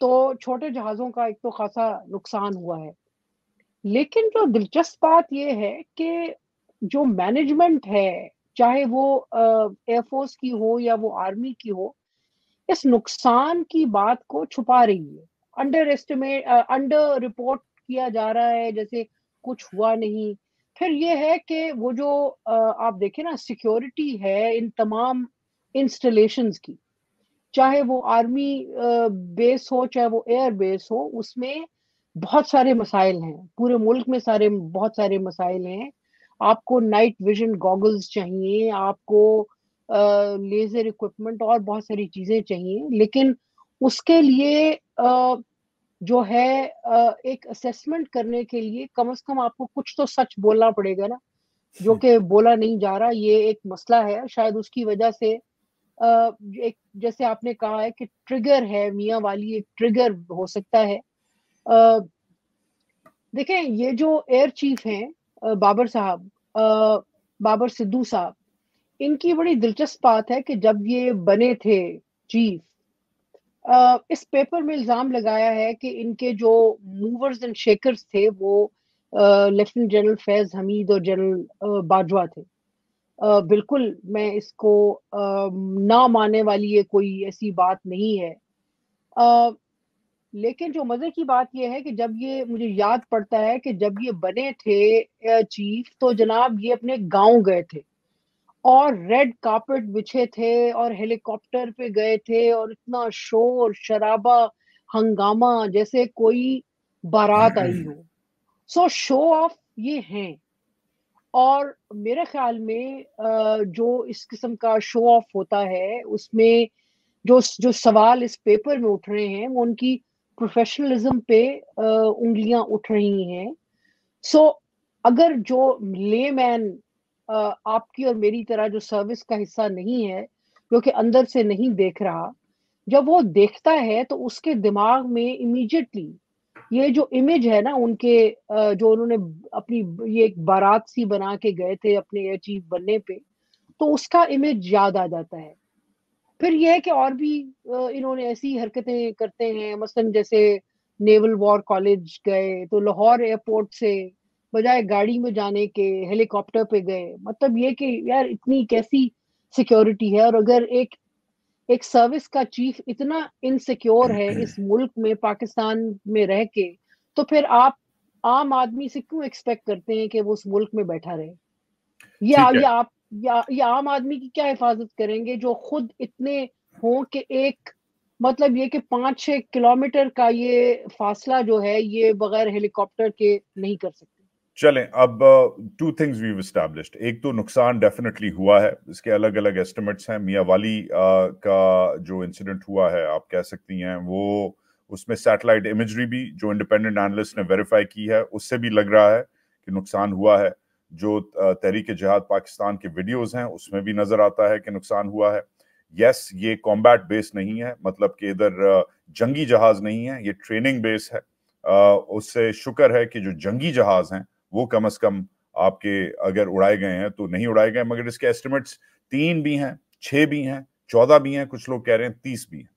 तो छोटे जहाज़ों का एक तो खासा नुकसान हुआ है लेकिन जो दिलचस्प बात यह है कि जो मैनेजमेंट है चाहे वो एयरफोर्स की हो या वो आर्मी की हो इस नुकसान की बात को छुपा रही है अंडर एस्टिमेट अंडर रिपोर्ट किया जा रहा है जैसे कुछ हुआ नहीं फिर ये है कि वो जो uh, आप देखें ना सिक्योरिटी है इन तमाम इंस्टॉलेशंस की चाहे वो आर्मी बेस हो चाहे वो एयर बेस हो उसमें बहुत सारे मसाइल हैं पूरे मुल्क में सारे बहुत सारे मसाइल हैं आपको नाइट विजन गॉगल्स चाहिए आपको लेज़र इक्विपमेंट और बहुत सारी चीज़ें चाहिए लेकिन उसके लिए आ, जो है आ, एक असेसमेंट करने के लिए कम से कम आपको कुछ तो सच बोलना पड़ेगा ना जो हम्म। कि बोला नहीं जा रहा ये एक मसला है शायद उसकी वजह से आ, एक जैसे आपने कहा है कि ट्रिगर है मियाँ वाली एक ट्रिगर हो सकता है देखें ये जो एयर चीफ हैं बाबर साहब बाबर सिद्धू साहब इनकी बड़ी दिलचस्प बात है कि जब ये बने थे चीफ इस पेपर में इल्जाम लगाया है कि इनके जो मूवर्स एंड शेकर्स थे वो लेफ्टिनेंट जनरल फैज हमीद और जनरल बाजवा थे आ, बिल्कुल मैं इसको आ, ना मानने वाली ये कोई ऐसी बात नहीं है लेकिन जो मजे की बात यह है कि जब ये मुझे याद पड़ता है कि जब ये बने थे चीफ तो जनाब ये अपने गांव गए थे और रेड कार्पेट बिछे थे और हेलीकॉप्टर पे गए थे और इतना शोर शराबा हंगामा जैसे कोई बारात आई हो सो शो ऑफ ये हैं और मेरे ख्याल में जो इस किस्म का शो ऑफ होता है उसमें जो जो सवाल इस पेपर में उठ रहे हैं वो उनकी प्रोफेशनलिज्म पे उंगलियां उठ रही हैं सो so, अगर जो ले मैन आपकी और मेरी तरह जो सर्विस का हिस्सा नहीं है जो कि अंदर से नहीं देख रहा जब वो देखता है तो उसके दिमाग में इमीजिएटली ये जो इमेज है ना उनके जो उन्होंने अपनी ये एक बारात सी बना के गए थे अपने अचीव बनने पे तो उसका इमेज याद आ जाता है फिर यह है कि और भी इन्होंने ऐसी हरकतें करते हैं मसलन जैसे नेवल वॉर कॉलेज गए तो लाहौर एयरपोर्ट से बजाय गाड़ी में जाने के हेलीकॉप्टर पे गए मतलब ये कि यार इतनी कैसी सिक्योरिटी है और अगर एक एक सर्विस का चीफ इतना इनसिक्योर है इस मुल्क में पाकिस्तान में रह के तो फिर आप आम आदमी से क्यों एक्सपेक्ट करते हैं कि वो उस मुल्क में बैठा रहे ये, आगे आप या या आम आदमी की क्या हिफाजत करेंगे जो खुद इतने हों कि एक मतलब ये कि पांच छह किलोमीटर का ये फासला जो है ये बगैर हेलीकॉप्टर के नहीं कर सकते चले अब टू थिंग्स वी एस्टैब्लिश्ड एक तो नुकसान डेफिनेटली हुआ है इसके अलग अलग एस्टिमेट्स हैं मियाँ वाली आ, uh, का जो इंसिडेंट हुआ है आप कह सकती हैं वो उसमें सैटेलाइट इमेजरी भी जो इंडिपेंडेंट एनालिस्ट ने वेरीफाई की है उससे भी लग रहा है कि नुकसान हुआ है जो तहरीक जहाद पाकिस्तान के वीडियोस हैं उसमें भी नजर आता है कि नुकसान हुआ है यस ये कॉम्बैट बेस नहीं है मतलब कि इधर जंगी जहाज नहीं है ये ट्रेनिंग बेस है उससे शुक्र है कि जो जंगी जहाज हैं वो कम अज कम आपके अगर उड़ाए गए हैं तो नहीं उड़ाए गए मगर इसके एस्टिमेट्स तीन भी हैं छः भी हैं चौदह भी हैं कुछ लोग कह रहे हैं तीस भी हैं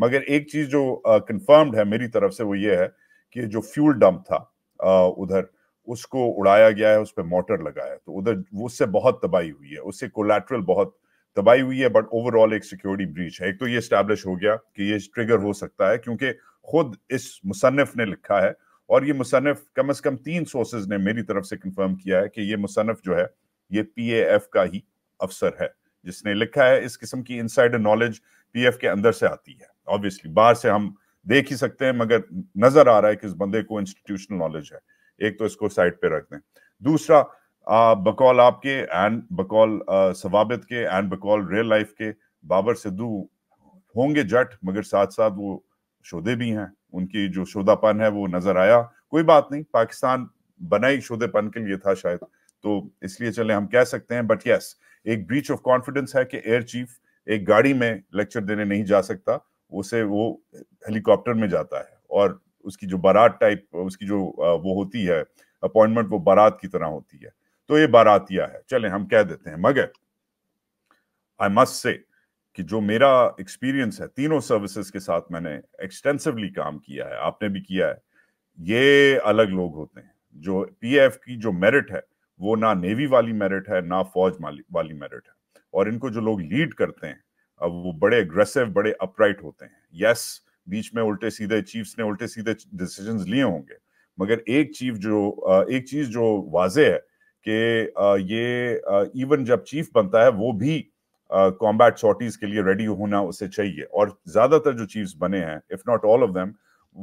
मगर एक चीज़ जो कंफर्म्ड है मेरी तरफ से वो ये है कि जो फ्यूल डंप था uh, उधर उसको उड़ाया गया है उस पर मोटर लगाया तो उधर उससे बहुत तबाही हुई है उससे कोलेट्रल बहुत तबाही हुई है बट ओवरऑल एक सिक्योरिटी ब्रीच है एक तो ये स्टैब्लिश हो गया कि ये ट्रिगर हो सकता है क्योंकि खुद इस मुसनफ ने लिखा है और ये मुसनफ कम अज कम तीन सोर्सेज ने मेरी तरफ से कंफर्म किया है कि ये मुसनफ जो है ये पी एफ का ही अफसर है जिसने लिखा है इस किस्म की इनसाइडर नॉलेज पी एफ के अंदर से आती है ऑब्वियसली बाहर से हम देख ही सकते हैं मगर नजर आ रहा है कि इस बंदे को इंस्टीट्यूशनल नॉलेज है एक तो इसको साइड पे रख दें दूसरा आ, बकौल आपके एंड बकौल सवाबित के एंड बकौल रियल लाइफ के बाबर सिद्धू होंगे जट मगर साथ साथ वो शोधे भी हैं उनकी जो शोधापन है वो नजर आया कोई बात नहीं पाकिस्तान बना ही शोधेपन के लिए था शायद तो इसलिए चले हम कह सकते हैं बट यस एक ब्रीच ऑफ कॉन्फिडेंस है कि एयर चीफ एक गाड़ी में लेक्चर देने नहीं जा सकता उसे वो हेलीकॉप्टर में जाता है और उसकी जो बारात टाइप उसकी जो वो होती है अपॉइंटमेंट वो बारात की तरह होती है तो ये बारातिया है चले हम कह देते हैं मगर आई मस्ट से कि जो मेरा एक्सपीरियंस है तीनों सर्विसेज के साथ मैंने एक्सटेंसिवली काम किया है आपने भी किया है ये अलग लोग होते हैं जो पीएफ की जो मेरिट है वो ना नेवी वाली मेरिट है ना फौज वाली मेरिट है और इनको जो लोग लीड करते हैं अब वो बड़े अग्रेसिव बड़े अपराइट होते हैं यस बीच में उल्टे सीधे चीफ्स ने उल्टे सीधे डिसीजन लिए होंगे मगर एक चीफ जो एक चीज जो वाजे है कि ये इवन जब चीफ बनता है वो भी कॉम्बैट शॉर्टीज के लिए रेडी होना उसे चाहिए और ज्यादातर जो चीफ्स बने हैं if not all of them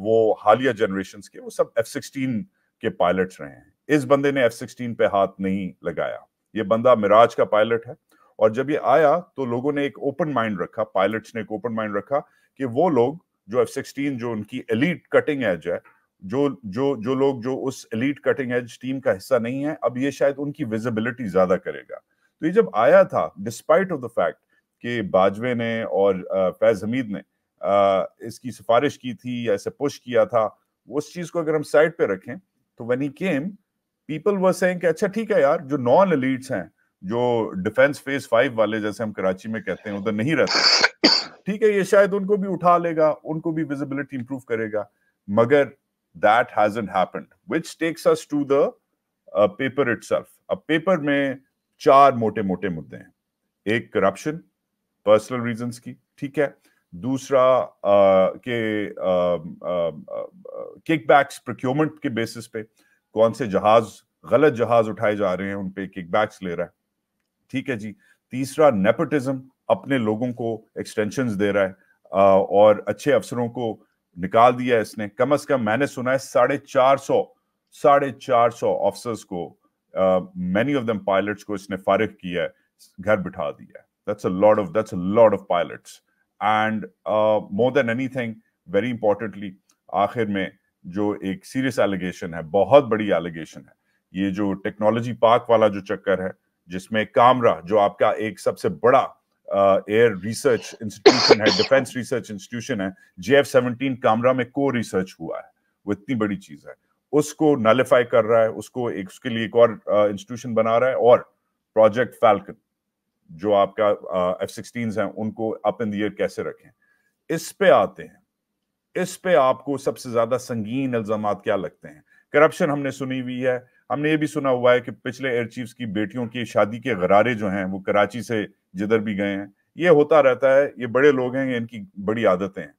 वो हालिया जनरेशन के वो सब एफ सिक्सटीन के पायलट रहे हैं इस बंदे ने एफ सिक्सटीन पे हाथ नहीं लगाया ये बंदा मिराज का पायलट है और जब ये आया तो लोगों ने एक ओपन माइंड रखा पायलट्स ने एक ओपन माइंड रखा कि वो लोग जो एफ सिक्सटीन जो उनकी एलिट कटिंग एज है जो जो जो लोग जो उस एलिट कटिंग एज टीम का हिस्सा नहीं है अब ये शायद उनकी विजिबिलिटी ज्यादा करेगा तो ये जब आया था डिस्पाइट ऑफ द फैक्ट कि बाजवे ने और फैज हमीद ने इसकी सिफारिश की थी या इसे पुश किया था उस चीज को अगर हम साइड पे रखें तो when he came people were saying कि अच्छा ठीक है यार जो नॉन एलिट्स हैं जो डिफेंस फेज फाइव वाले जैसे हम कराची में कहते हैं उधर नहीं रहते ठीक है ये शायद उनको भी उठा लेगा उनको भी विजिबिलिटी इंप्रूव करेगा मगर that hasn't happened which takes us to the paper अब पेपर में चार मोटे मोटे मुद्दे हैं एक करप्शन पर्सनल रीजन की ठीक है दूसरा uh, के kickbacks um, procurement um, uh, के बेसिस पे कौन से जहाज गलत जहाज उठाए जा रहे हैं उन पे किकबैक्स ले रहा है ठीक है जी तीसरा नेपोटिज्म अपने लोगों को एक्सटेंशन दे रहा है और अच्छे अफसरों को निकाल दिया है इसने कम अज कम मैंने सुना है साढ़े चार सौ साढ़े चार सौ ऑफिसर्स को मैनी ऑफ दम पायलट को इसने फारिग किया है घर बिठा दिया है that's a lord of that's a lord of pilot and more than anything very importantly आखिर में जो एक सीरियस एलिगेशन है बहुत बड़ी एलिगेशन है ये जो टेक्नोलॉजी पार्क वाला जो चक्कर है जिसमें कामरा जो आपका एक सबसे बड़ा एयर रिसर्च इंस्टीट्यूशन है डिफेंस रिसर्च इंस्टीट्यूशन है जे एफ सेवनटीन कामरा में को रिसर्च हुआ है वो इतनी बड़ी चीज है उसको नलिफाई कर रहा है उसको एक उसके लिए एक और इंस्टीट्यूशन बना रहा है और प्रोजेक्ट फैल्कन जो आपका एफ सिक्सटीन है उनको अप इन दर कैसे रखें इस पे आते हैं इस पे आपको सबसे ज्यादा संगीन इल्जाम क्या लगते हैं करप्शन हमने सुनी हुई है हमने ये भी सुना हुआ है कि पिछले एयर चीफ की बेटियों की शादी के गरारे जो हैं वो कराची से जिधर भी गए हैं ये होता रहता है ये बड़े लोग हैं इनकी बड़ी आदतें हैं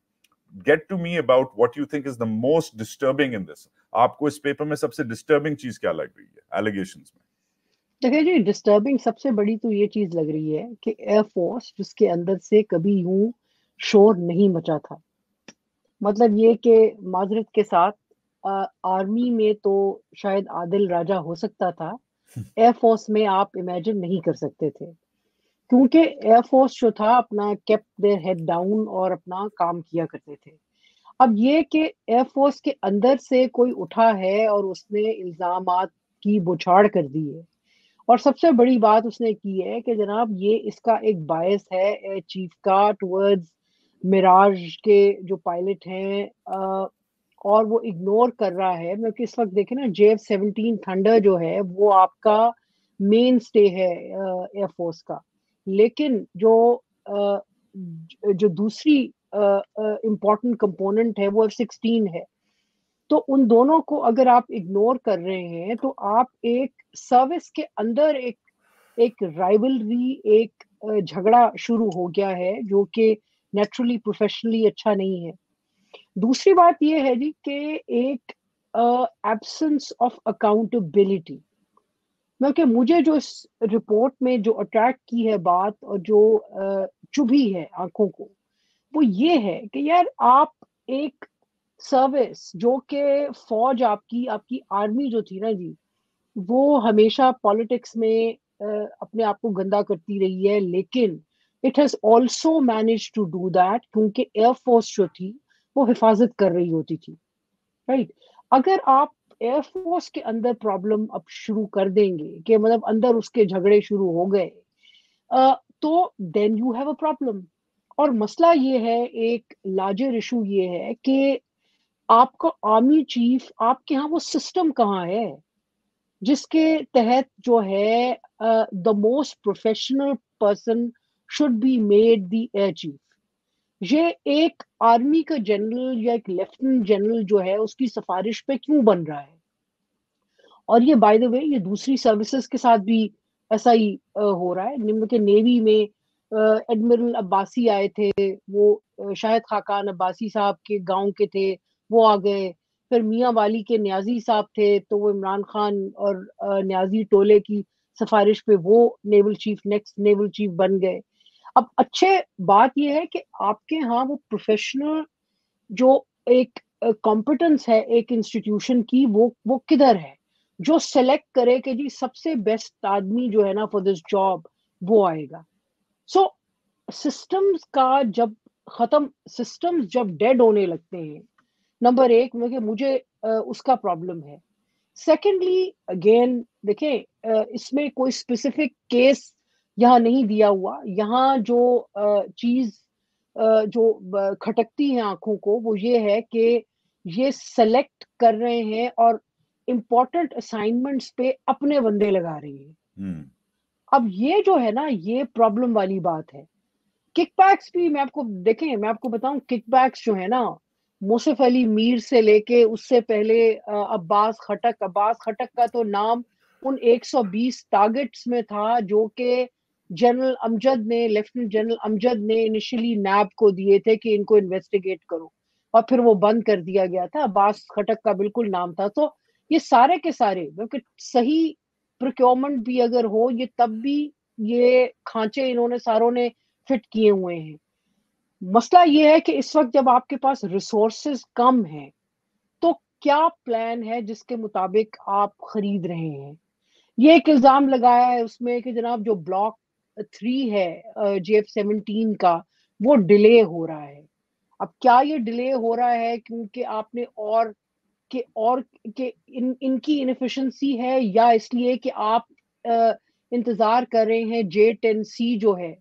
get to me about what you think is the most disturbing in this आपको इस पेपर में सबसे डिस्टर्बिंग चीज क्या लग रही है एलिगेशन में देखिए जी डिस्टर्बिंग सबसे बड़ी तो ये चीज लग रही है कि एयरफोर्स जिसके अंदर से कभी यूं शोर नहीं मचा था मतलब ये कि माजरत के साथ आर्मी में तो शायद आदिल राजा हो सकता था एयरफोर्स हम्म। में आप इमेजिन नहीं कर सकते थे क्योंकि एयरफोर्स जो था अपना केप देयर हेड डाउन और अपना काम किया करते थे अब ये कि एयरफोर्स के अंदर से कोई उठा है और उसने इल्ज़ाम की बुछाड़ कर दी है और सबसे बड़ी बात उसने की है कि जनाब ये इसका एक बायस है एयर चीफ का टूवर्ड्स मिराज के जो पायलट हैं और वो इग्नोर कर रहा है मैं इस वक्त देखे ना जे एफ सेवनटीन थंडर जो है वो आपका मेन स्टे है एयरफोर्स का लेकिन जो जो दूसरी इम्पोर्टेंट कंपोनेंट है वो एफ सिक्सटीन है तो उन दोनों को अगर आप इग्नोर कर रहे हैं तो आप एक सर्विस के अंदर एक एक राइवलरी एक झगड़ा शुरू हो गया है जो कि नेचुरली प्रोफेशनली अच्छा नहीं है दूसरी बात यह है जी कि एक एबसेंस ऑफ अकाउंटेबिलिटी क्योंकि मुझे जो इस रिपोर्ट में जो अट्रैक्ट की है बात और जो uh, चुभी है आंखों को वो ये है कि यार आप एक सर्विस जो कि फौज आपकी आपकी आर्मी जो थी ना जी वो हमेशा पॉलिटिक्स में uh, अपने आप को गंदा करती रही है लेकिन it has also manage to do that क्योंकि एयरफोर्स जो थी वो हिफाजत कर रही होती थी राइट अगर आप एयरफोर्स के अंदर प्रॉब्लम अब शुरू कर देंगे कि मतलब अंदर उसके झगड़े शुरू हो गए तो then you have a problem और मसला ये है एक लार्जर इशू ये है कि आपका आर्मी चीफ आपके यहाँ वो सिस्टम कहाँ है जिसके तहत जो है the most professional person should be made the air chief ये एक आर्मी का जनरल या एक लेफ्टिनेंट जनरल जो है उसकी सिफारिश पे क्यों बन रहा है और ये बाय द वे ये दूसरी सर्विसेज के साथ भी ऐसा ही हो रहा है निम्न के नेवी में एडमिरल अब्बासी आए थे वो शाहिद खाकान अब्बासी साहब के गांव के थे वो आ गए फिर मियाँ वाली के न्याजी साहब थे तो वो इमरान खान और न्याजी टोले की सिफारिश पे वो naval chief next naval chief बन गए अब अच्छे बात यह है कि आपके यहाँ वो प्रोफेशनल जो एक कॉम्पिटेंस है एक इंस्टीट्यूशन की वो वो किधर है जो सेलेक्ट करे कि जी सबसे बेस्ट आदमी जो है ना फॉर दिस जॉब वो आएगा सो so, सिस्टम्स का जब खत्म सिस्टम्स जब डेड होने लगते हैं नंबर एक मुझे, मुझे उसका प्रॉब्लम है सेकेंडली अगेन देखें इसमें कोई स्पेसिफिक केस यहाँ नहीं दिया हुआ यहाँ जो चीज जो खटकती है आंखों को वो ये है कि ये सेलेक्ट कर रहे हैं और इम्पोर्टेंट असाइनमेंट्स पे अपने बंदे लगा रहे हैं हम्म। अब ये जो है ना ये प्रॉब्लम वाली बात है किकबैक्स भी मैं आपको देखें मैं आपको बताऊं किकबैक्स जो है ना मुसेफ अली मीर से लेके उससे पहले अब्बास खटक अब्बास खटक का तो नाम उन 120 टारगेट्स में था जो कि जनरल अमजद ने लेफ्टिनेंट जनरल अमजद ने इनिशियली नैब को दिए थे कि इनको इन्वेस्टिगेट करो और फिर वो बंद कर दिया गया था अब्बास खटक का बिल्कुल नाम था तो ये सारे के सारे क्योंकि सही प्रोक्योरमेंट भी अगर हो ये तब भी ये खांचे इन्होंने सारों ने फिट किए हुए हैं मसला ये है कि इस वक्त जब आपके पास रिसोर्सेज कम हैं तो क्या प्लान है जिसके मुताबिक आप खरीद रहे हैं ये एक इल्जाम लगाया है उसमें कि जनाब जो ब्लॉक थ्री है जे एफ सेवनटीन का वो डिले हो रहा है अब क्या ये डिले हो रहा है क्योंकि आपने और के और के इन इनकी इनफिशेंसी है या इसलिए कि आप आ, इंतजार कर रहे हैं जे टेन सी जो है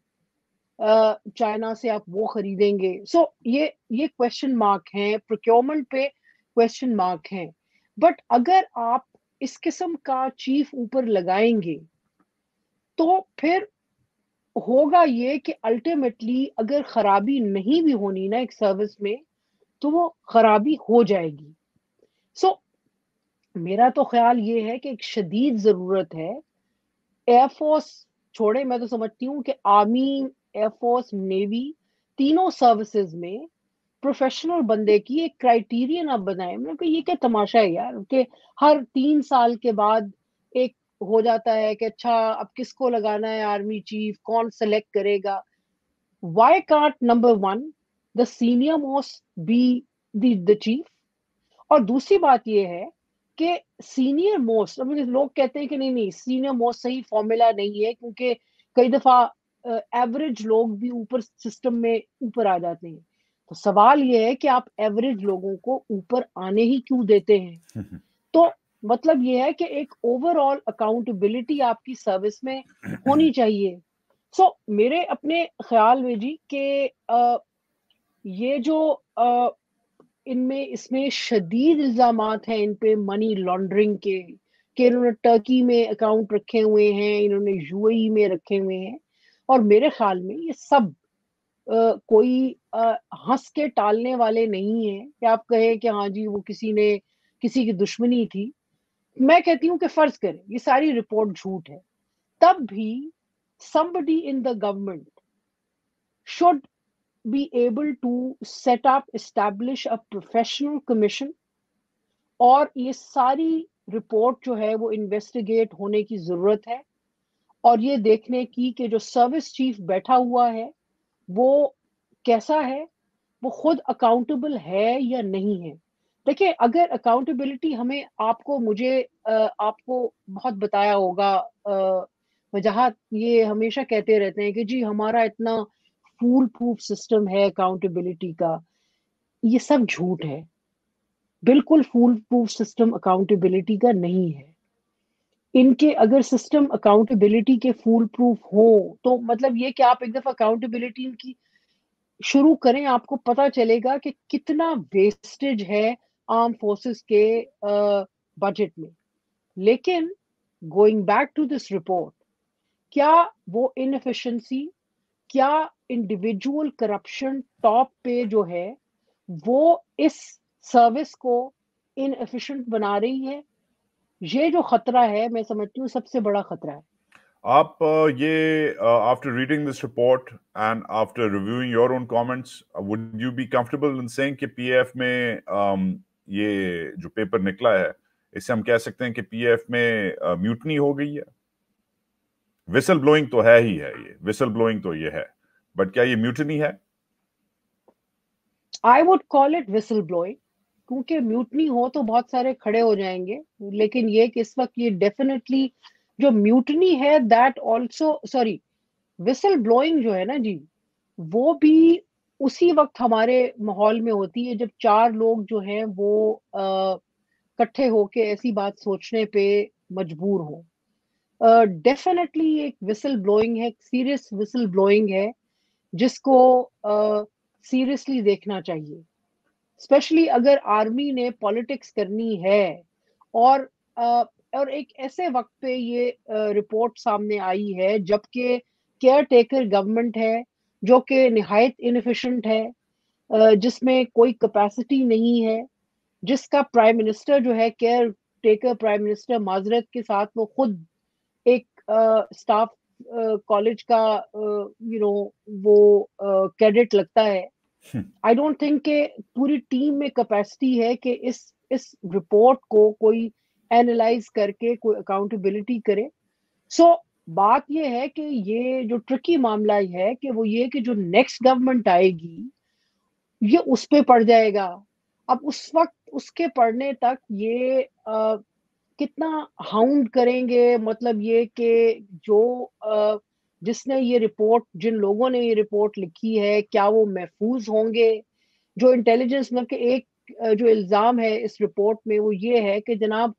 चाइना से आप वो खरीदेंगे सो so, ये ये क्वेश्चन मार्क है प्रोक्योरमेंट पे क्वेश्चन मार्क है बट अगर आप इस किस्म का चीफ ऊपर लगाएंगे तो फिर होगा ये कि अल्टीमेटली अगर खराबी नहीं भी होनी ना एक सर्विस में तो वो खराबी हो जाएगी सो so, मेरा तो ख्याल ये है कि एक शदीद ज़रूरत है एयरफोर्स छोड़े मैं तो समझती हूँ कि आर्मी एयरफोर्स नेवी तीनों सर्विसेज में प्रोफेशनल बंदे की एक क्राइटेरियन आप बनाए मतलब कि ये क्या तमाशा है यार कि हर तीन साल के बाद एक हो जाता है कि अच्छा अब किसको लगाना है आर्मी चीफ कौन सेलेक्ट करेगा why can't number one the senior most be the chief और दूसरी बात यह है कि सीनियर मोस्ट लोग कहते हैं कि नहीं नहीं सीनियर मोस्ट सही फॉर्मूला नहीं है क्योंकि कई दफा एवरेज uh, लोग भी ऊपर सिस्टम में ऊपर आ जाते हैं तो सवाल यह है कि आप एवरेज लोगों को ऊपर आने ही क्यों देते हैं हम्म, हम्म। तो मतलब ये है कि एक ओवरऑल अकाउंटेबिलिटी आपकी सर्विस में होनी चाहिए सो so, मेरे अपने ख्याल में जी आ, ये जो इनमें इसमें शदीद इल्ज़ाम हैं इन पे मनी लॉन्ड्रिंग के कि इन्होंने टर्की में अकाउंट रखे हुए हैं इन्होंने यूएई में रखे हुए हैं और मेरे ख्याल में ये सब आ, कोई हंस के टालने वाले नहीं है कि आप कहें कि हाँ जी वो किसी ने किसी की दुश्मनी थी मैं कहती हूँ कि फर्ज करें ये सारी रिपोर्ट झूठ है तब भी somebody in the government should be able to set up, establish a professional commission और ये सारी रिपोर्ट जो है वो इन्वेस्टिगेट होने की जरूरत है और ये देखने की कि जो सर्विस चीफ बैठा हुआ है वो कैसा है वो खुद अकाउंटेबल है या नहीं है देखिए अगर अकाउंटेबिलिटी हमें आपको मुझे आपको बहुत बताया होगा वजहत ये हमेशा कहते रहते हैं कि जी हमारा इतना फूल प्रूफ सिस्टम है अकाउंटेबिलिटी का ये सब झूठ है बिल्कुल फूल प्रूफ सिस्टम अकाउंटेबिलिटी का नहीं है इनके अगर सिस्टम अकाउंटेबिलिटी के फूल प्रूफ हो तो मतलब ये कि आप एक दफा अकाउंटेबिलिटी इनकी शुरू करें आपको पता चलेगा कि कितना वेस्टेज है आर्म फोर्सेस के बजट में लेकिन going back to this report क्या वो इनफिशंसी क्या इंडिविजुअल करप्शन टॉप पे जो है वो इस सर्विस को इनएफिशिएंट बना रही है ये जो खतरा है मैं समझती हूँ सबसे बड़ा खतरा है आप ये after reading this report and after reviewing your own comments would you be comfortable in saying कि पीएफ में um, ये जो पेपर निकला है इससे हम कह सकते हैं कि पीएफ में म्यूटनी हो गई है विसल ब्लोइंग तो है ही है ये विसल ब्लोइंग तो ये है बट क्या ये म्यूटनी है I would call it whistle blowing क्योंकि म्यूटनी हो तो बहुत सारे खड़े हो जाएंगे लेकिन ये कि इस वक्त ये डेफिनेटली जो म्यूटनी है that also sorry whistle blowing जो है ना जी वो भी उसी वक्त हमारे माहौल में होती है जब चार लोग जो हैं वो इकट्ठे होके ऐसी बात सोचने पे मजबूर हो डेफिनेटली एक विसल ब्लोइंग है सीरियस विसल ब्लोइंग है जिसको सीरियसली uh, देखना चाहिए स्पेशली अगर आर्मी ने पॉलिटिक्स करनी है और uh, और एक ऐसे वक्त पे ये रिपोर्ट सामने आई है जबकि केयर टेकर गवर्नमेंट है जो कि नहायत इनफिशेंट है जिसमें कोई कैपेसिटी नहीं है जिसका प्राइम मिनिस्टर जो है केयर टेकर प्राइम मिनिस्टर माजरत के साथ वो खुद एक स्टाफ कॉलेज का यू नो वो क्रेडिट लगता है आई डोंट थिंक के पूरी टीम में कैपेसिटी है कि इस इस रिपोर्ट को कोई एनालाइज करके कोई अकाउंटेबिलिटी करे सो so, बात ये है कि ये जो ट्रिकी मामला है कि वो ये कि जो नेक्स्ट गवर्नमेंट आएगी ये उस पर पड़ जाएगा अब उस वक्त उसके पढ़ने तक ये आ, कितना हाउंड करेंगे मतलब ये कि जो आ, जिसने ये रिपोर्ट जिन लोगों ने ये रिपोर्ट लिखी है क्या वो महफूज होंगे जो इंटेलिजेंस मतलब एक जो इल्ज़ाम है इस रिपोर्ट में वो ये है कि जनाब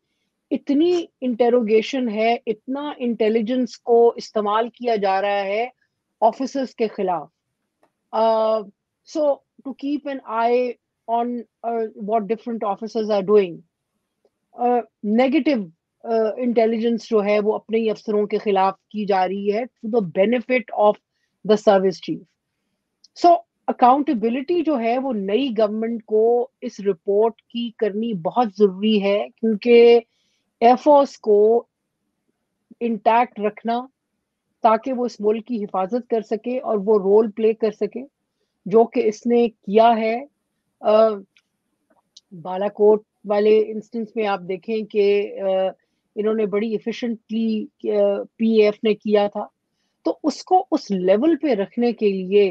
इतनी इंटेरोगेशन है इतना इंटेलिजेंस को इस्तेमाल किया जा रहा है ऑफिसर्स के खिलाफ so to keep an eye on what different officers are doing negative intelligence जो है वो अपने ही अफसरों के खिलाफ की जा रही है to the benefit of the service chief so accountability जो है वो नई गवर्नमेंट को इस रिपोर्ट की करनी बहुत जरूरी है क्योंकि एयरफोर्स को इंटैक्ट रखना ताकि वो इस मुल्क की हिफाजत कर सके और वो रोल प्ले कर सके जो कि इसने किया है बालाकोट वाले इंस्टेंस में आप देखें कि इन्होंने बड़ी इफिशेंटली पीएफ ने किया था तो उसको उस लेवल पे रखने के लिए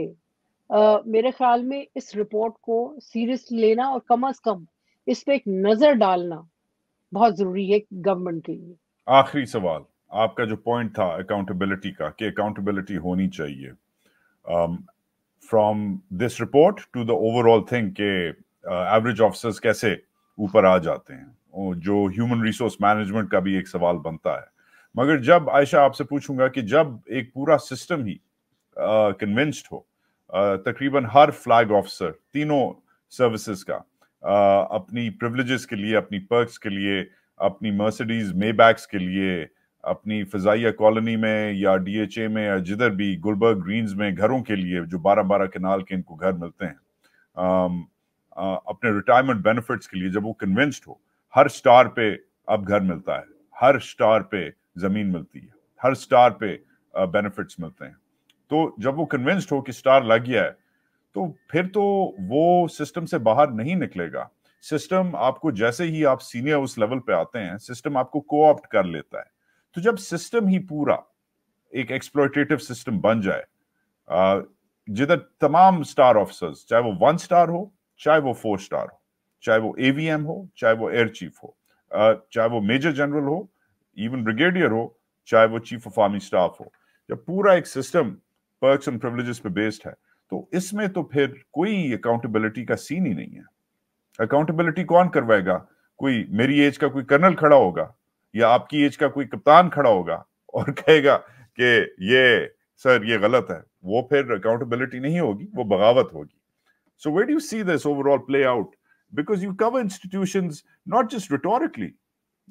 आ, मेरे ख्याल में इस रिपोर्ट को सीरियसली लेना और कम अज कम इस पे एक नजर डालना बहुत जरूरी है गवर्नमेंट के लिए आखिरी सवाल आपका जो पॉइंट था अकाउंटेबिलिटी का कि अकाउंटेबिलिटी होनी चाहिए from this report to the overall thing के एवरेज uh, ऑफिसर्स कैसे ऊपर आ जाते हैं जो ह्यूमन रिसोर्स मैनेजमेंट का भी एक सवाल बनता है मगर जब आयशा आपसे पूछूंगा कि जब एक पूरा सिस्टम ही कन्विंस्ड uh, हो uh, तकरीबन हर फ्लैग ऑफिसर तीनों सर्विसेज का अपनी प्रिवलेजेस के लिए अपनी पर्क्स के लिए अपनी मर्सिडीज मे के लिए अपनी फजाइया कॉलोनी में या डीएचए में या जिधर भी गुलबर्ग ग्रीन्स में घरों के लिए जो बारह बारह कनाल के इनको घर मिलते हैं आ, अपने रिटायरमेंट बेनिफिट्स के लिए जब वो कन्विंस्ड हो हर स्टार पे अब घर मिलता है हर स्टार पे जमीन मिलती है हर स्टार पे बेनिफिट्स मिलते हैं तो जब वो कन्विंस्ड हो कि स्टार लग गया है तो फिर तो वो सिस्टम से बाहर नहीं निकलेगा सिस्टम आपको जैसे ही आप सीनियर उस लेवल पे आते हैं सिस्टम आपको कोऑप्ट कर लेता है तो जब सिस्टम ही पूरा एक एक्सप्लोटेटिव सिस्टम बन जाए जिधर तमाम स्टार ऑफिसर्स चाहे वो वन स्टार हो चाहे वो फोर स्टार हो चाहे वो एवीएम हो चाहे वो एयर चीफ हो चाहे वो मेजर जनरल हो इवन ब्रिगेडियर हो चाहे वो चीफ ऑफ आर्मी स्टाफ हो जब पूरा एक सिस्टम पर्क्स एंड प्रिवलेजेस पे बेस्ड है तो इसमें तो फिर कोई अकाउंटेबिलिटी का सीन ही नहीं है अकाउंटेबिलिटी कौन करवाएगा कोई मेरी एज का कोई कर्नल खड़ा होगा या आपकी एज का कोई कप्तान खड़ा होगा और कहेगा कि ये सर ये गलत है वो फिर अकाउंटेबिलिटी नहीं होगी वो बगावत होगी so where you see this overall play out because you cover institution not just rhetorically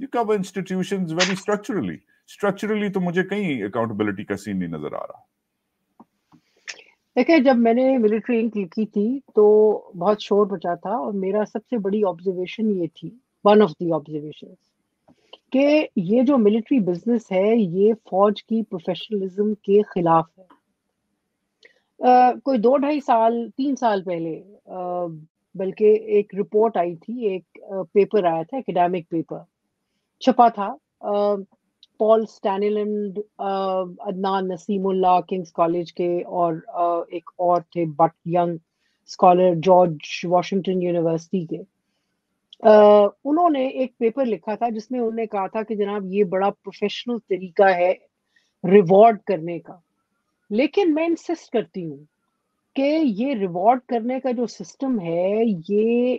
you cover institution very structurally structurally तो मुझे कहीं अकाउंटेबिलिटी का सीन नहीं नजर आ रहा देखिए जब मैंने मिलिट्री इंक लिखी थी, तो बहुत शोर बचा था और मेरा सबसे बड़ी ऑब्ज़र्वेशन ये थी, वन ऑफ दी ऑब्ज़र्वेशंस कि ये जो मिलिट्री बिज़नेस है, ये फ़ौज की प्रोफ़ेशनलिज़्म के ख़िलाफ़ है। अ, कोई दो ढाई साल, तीन साल पहले अ, बल्कि एक रिपोर्ट आई थी, एक पेपर आया था, एकेडमिक पेपर, छपा था। A Paul Staniland Adnan Naseemullah King's College के और uh, एक और थे but young scholar George Washington University के Uh, उन्होंने एक पेपर लिखा था जिसमें उन्होंने कहा था कि जनाब ये बड़ा प्रोफेशनल तरीका है रिवॉर्ड करने का लेकिन मैं इंसिस्ट करती हूँ कि ये रिवॉर्ड करने का जो सिस्टम है ये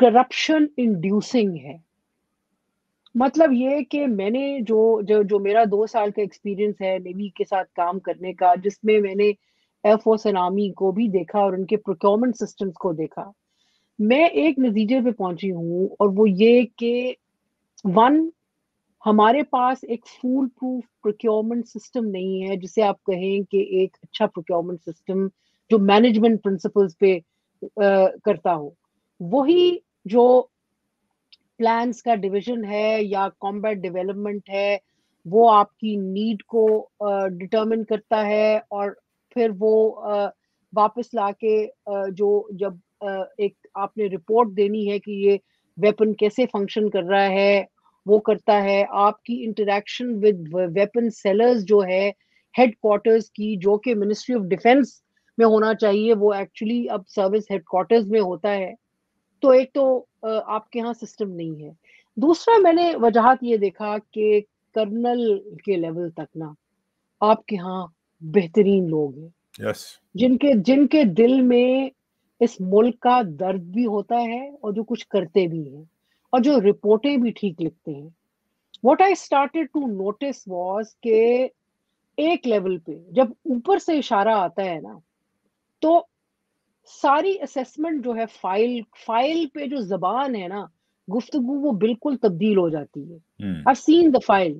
करप्शन इंड्यूसिंग है मतलब ये कि मैंने जो जो जो मेरा दो साल का एक्सपीरियंस है नेवी के साथ काम करने का जिसमें मैंने एफ ओस एनामी को भी देखा और उनके प्रोक्योरमेंट सिस्टम्स को देखा मैं एक नतीजे पे पहुंची हूँ और वो ये कि वन हमारे पास एक फूल प्रूफ प्रोक्योरमेंट सिस्टम नहीं है जिसे आप कहें कि एक अच्छा प्रोक्योरमेंट सिस्टम जो मैनेजमेंट प्रिंसिपल्स पे आ, करता हो वही जो प्लान्स का डिवीजन है या कॉम्बैट डेवलपमेंट है वो आपकी नीड को डिटरमिन uh, करता है और फिर वो uh, वापस ला के uh, जो जब uh, एक आपने रिपोर्ट देनी है कि ये वेपन कैसे फंक्शन कर रहा है वो करता है आपकी इंटरेक्शन विद वेपन सेलर्स जो है हेडक्वार्टर्स की जो कि मिनिस्ट्री ऑफ डिफेंस में होना चाहिए वो एक्चुअली अब सर्विस हेडक्वार्टर्स में होता है तो एक तो आपके यहाँ सिस्टम नहीं है दूसरा मैंने वजहत ये देखा कि कर्नल के लेवल तक ना आपके यहाँ बेहतरीन लोग हैं yes. जिनके जिनके दिल में इस मुल्क का दर्द भी होता है और जो कुछ करते भी हैं और जो रिपोर्टें भी ठीक लिखते हैं what I started to notice was के एक लेवल पे जब ऊपर से इशारा आता है ना तो सारी असेसमेंट जो है फाइल फाइल पे जो जबान है ना गुफ्तगु वो बिल्कुल तब्दील हो जाती है I seen the file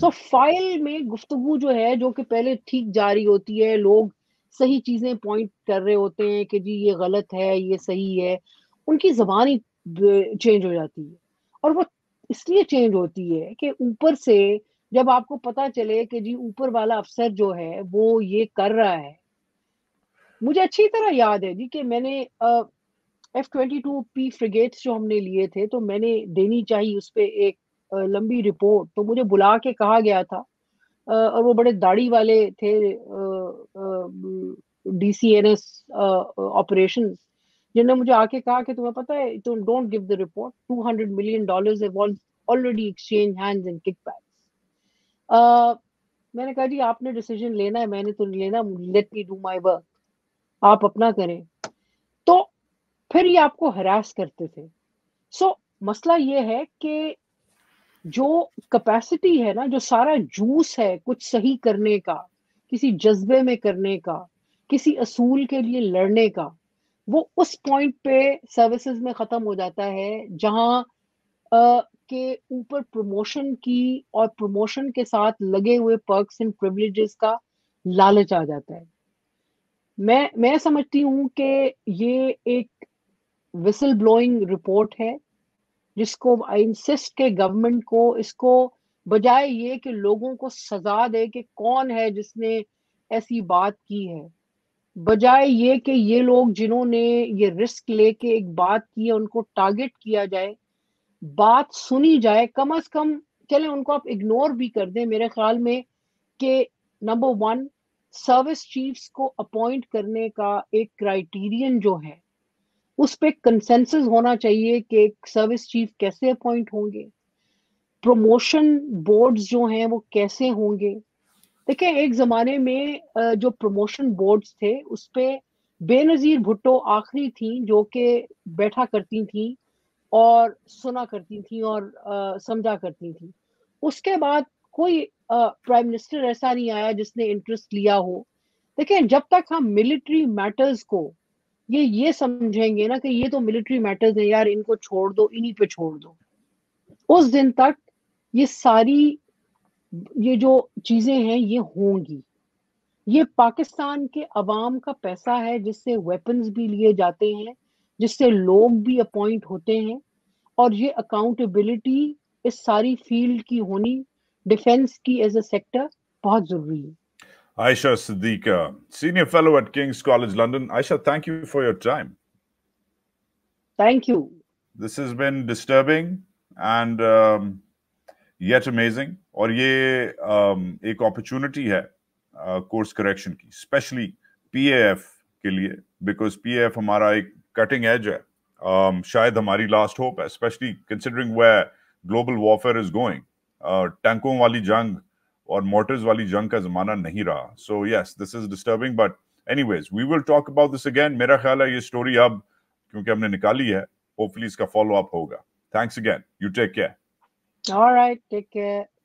so file में गुफ्तगु जो है जो कि पहले ठीक जा रही होती है लोग सही चीजें पॉइंट कर रहे होते हैं कि जी ये गलत है ये सही है उनकी जबान ही चेंज हो जाती है और वो इसलिए चेंज होती है कि ऊपर से जब आपको पता चले कि जी ऊपर वाला अफसर जो है वो ये कर रहा है मुझे अच्छी तरह याद है जी कि मैंने F twenty two P frigates जो हमने लिए थे तो मैंने देनी चाहिए उस पर एक लंबी रिपोर्ट तो मुझे बुला के कहा गया था और वो बड़े दाढ़ी वाले थे D C N S operation जिन्होंने मुझे आके कहा कि तुम्हें पता है तुम don't give the report two hundred million dollar already exchange hands and kickbacks मैंने कहा जी आपने डिसीजन लेना है मैंने तो लेना let me do my work आप अपना करें तो फिर ये आपको हरास करते थे सो so, मसला ये है कि जो कैपेसिटी है ना जो सारा जूस है कुछ सही करने का किसी जज्बे में करने का किसी असूल के लिए लड़ने का वो उस पॉइंट पे सर्विसेज में ख़त्म हो जाता है जहाँ के ऊपर प्रमोशन की और प्रमोशन के साथ लगे हुए पर्क्स एंड प्रिविलेजेस का लालच आ जाता है मैं मैं समझती हूँ कि ये एक विसल ब्लोइंग रिपोर्ट है जिसको आई इंसिस्ट के गवर्नमेंट को इसको बजाय ये कि लोगों को सजा दे कि कौन है जिसने ऐसी बात की है बजाय ये कि ये लोग जिन्होंने ये रिस्क लेके एक बात की है उनको टारगेट किया जाए बात सुनी जाए कम अज कम चले उनको आप इग्नोर भी कर दें मेरे ख्याल में कि नंबर वन सर्विस चीफ्स को अपॉइंट करने का एक क्राइटेरियन जो है उस पर कंसेंसस होना चाहिए कि सर्विस चीफ कैसे अपॉइंट होंगे प्रमोशन बोर्ड्स जो हैं वो कैसे होंगे देखिए एक ज़माने में जो प्रमोशन बोर्ड्स थे उस पर बेनज़ीर भुट्टो आखिरी थी जो कि बैठा करती थी और सुना करती थी और समझा करती थी उसके बाद कोई प्राइम मिनिस्टर ऐसा नहीं आया जिसने इंटरेस्ट लिया हो देखिए जब तक हम मिलिट्री मैटर्स को ये ये समझेंगे ना कि ये तो मिलिट्री मैटर्स है यार इनको छोड़ दो इन्हीं पे छोड़ दो उस दिन तक ये सारी ये जो चीजें हैं ये होंगी ये पाकिस्तान के अवाम का पैसा है जिससे वेपन्स भी लिए जाते हैं जिससे लोग भी अपॉइंट होते हैं और ये अकाउंटेबिलिटी इस सारी फील्ड की होनी डिफेंस की एज अ सेक्टर बहुत जरूरी है Ayesha Siddiqa senior fellow at King's College London Ayesha thank you for your time thank you this is been disturbing and yet amazing और ये um, एक अपॉर्चुनिटी है कोर्स uh, करेक्शन की स्पेशली पी एफ के लिए बिकॉज पी एफ हमारा एक cutting edge है um, शायद हमारी लास्ट होप है specially considering way global warfare is going टैंकों वाली जंग और मोटर्स वाली जंग का जमाना नहीं रहा so yes this is disturbing but anyways we will talk about this again मेरा ख्याल है ये स्टोरी अब क्योंकि हमने निकाली है होपफुली इसका फॉलो अप होगा thanks again you take care All right, take care.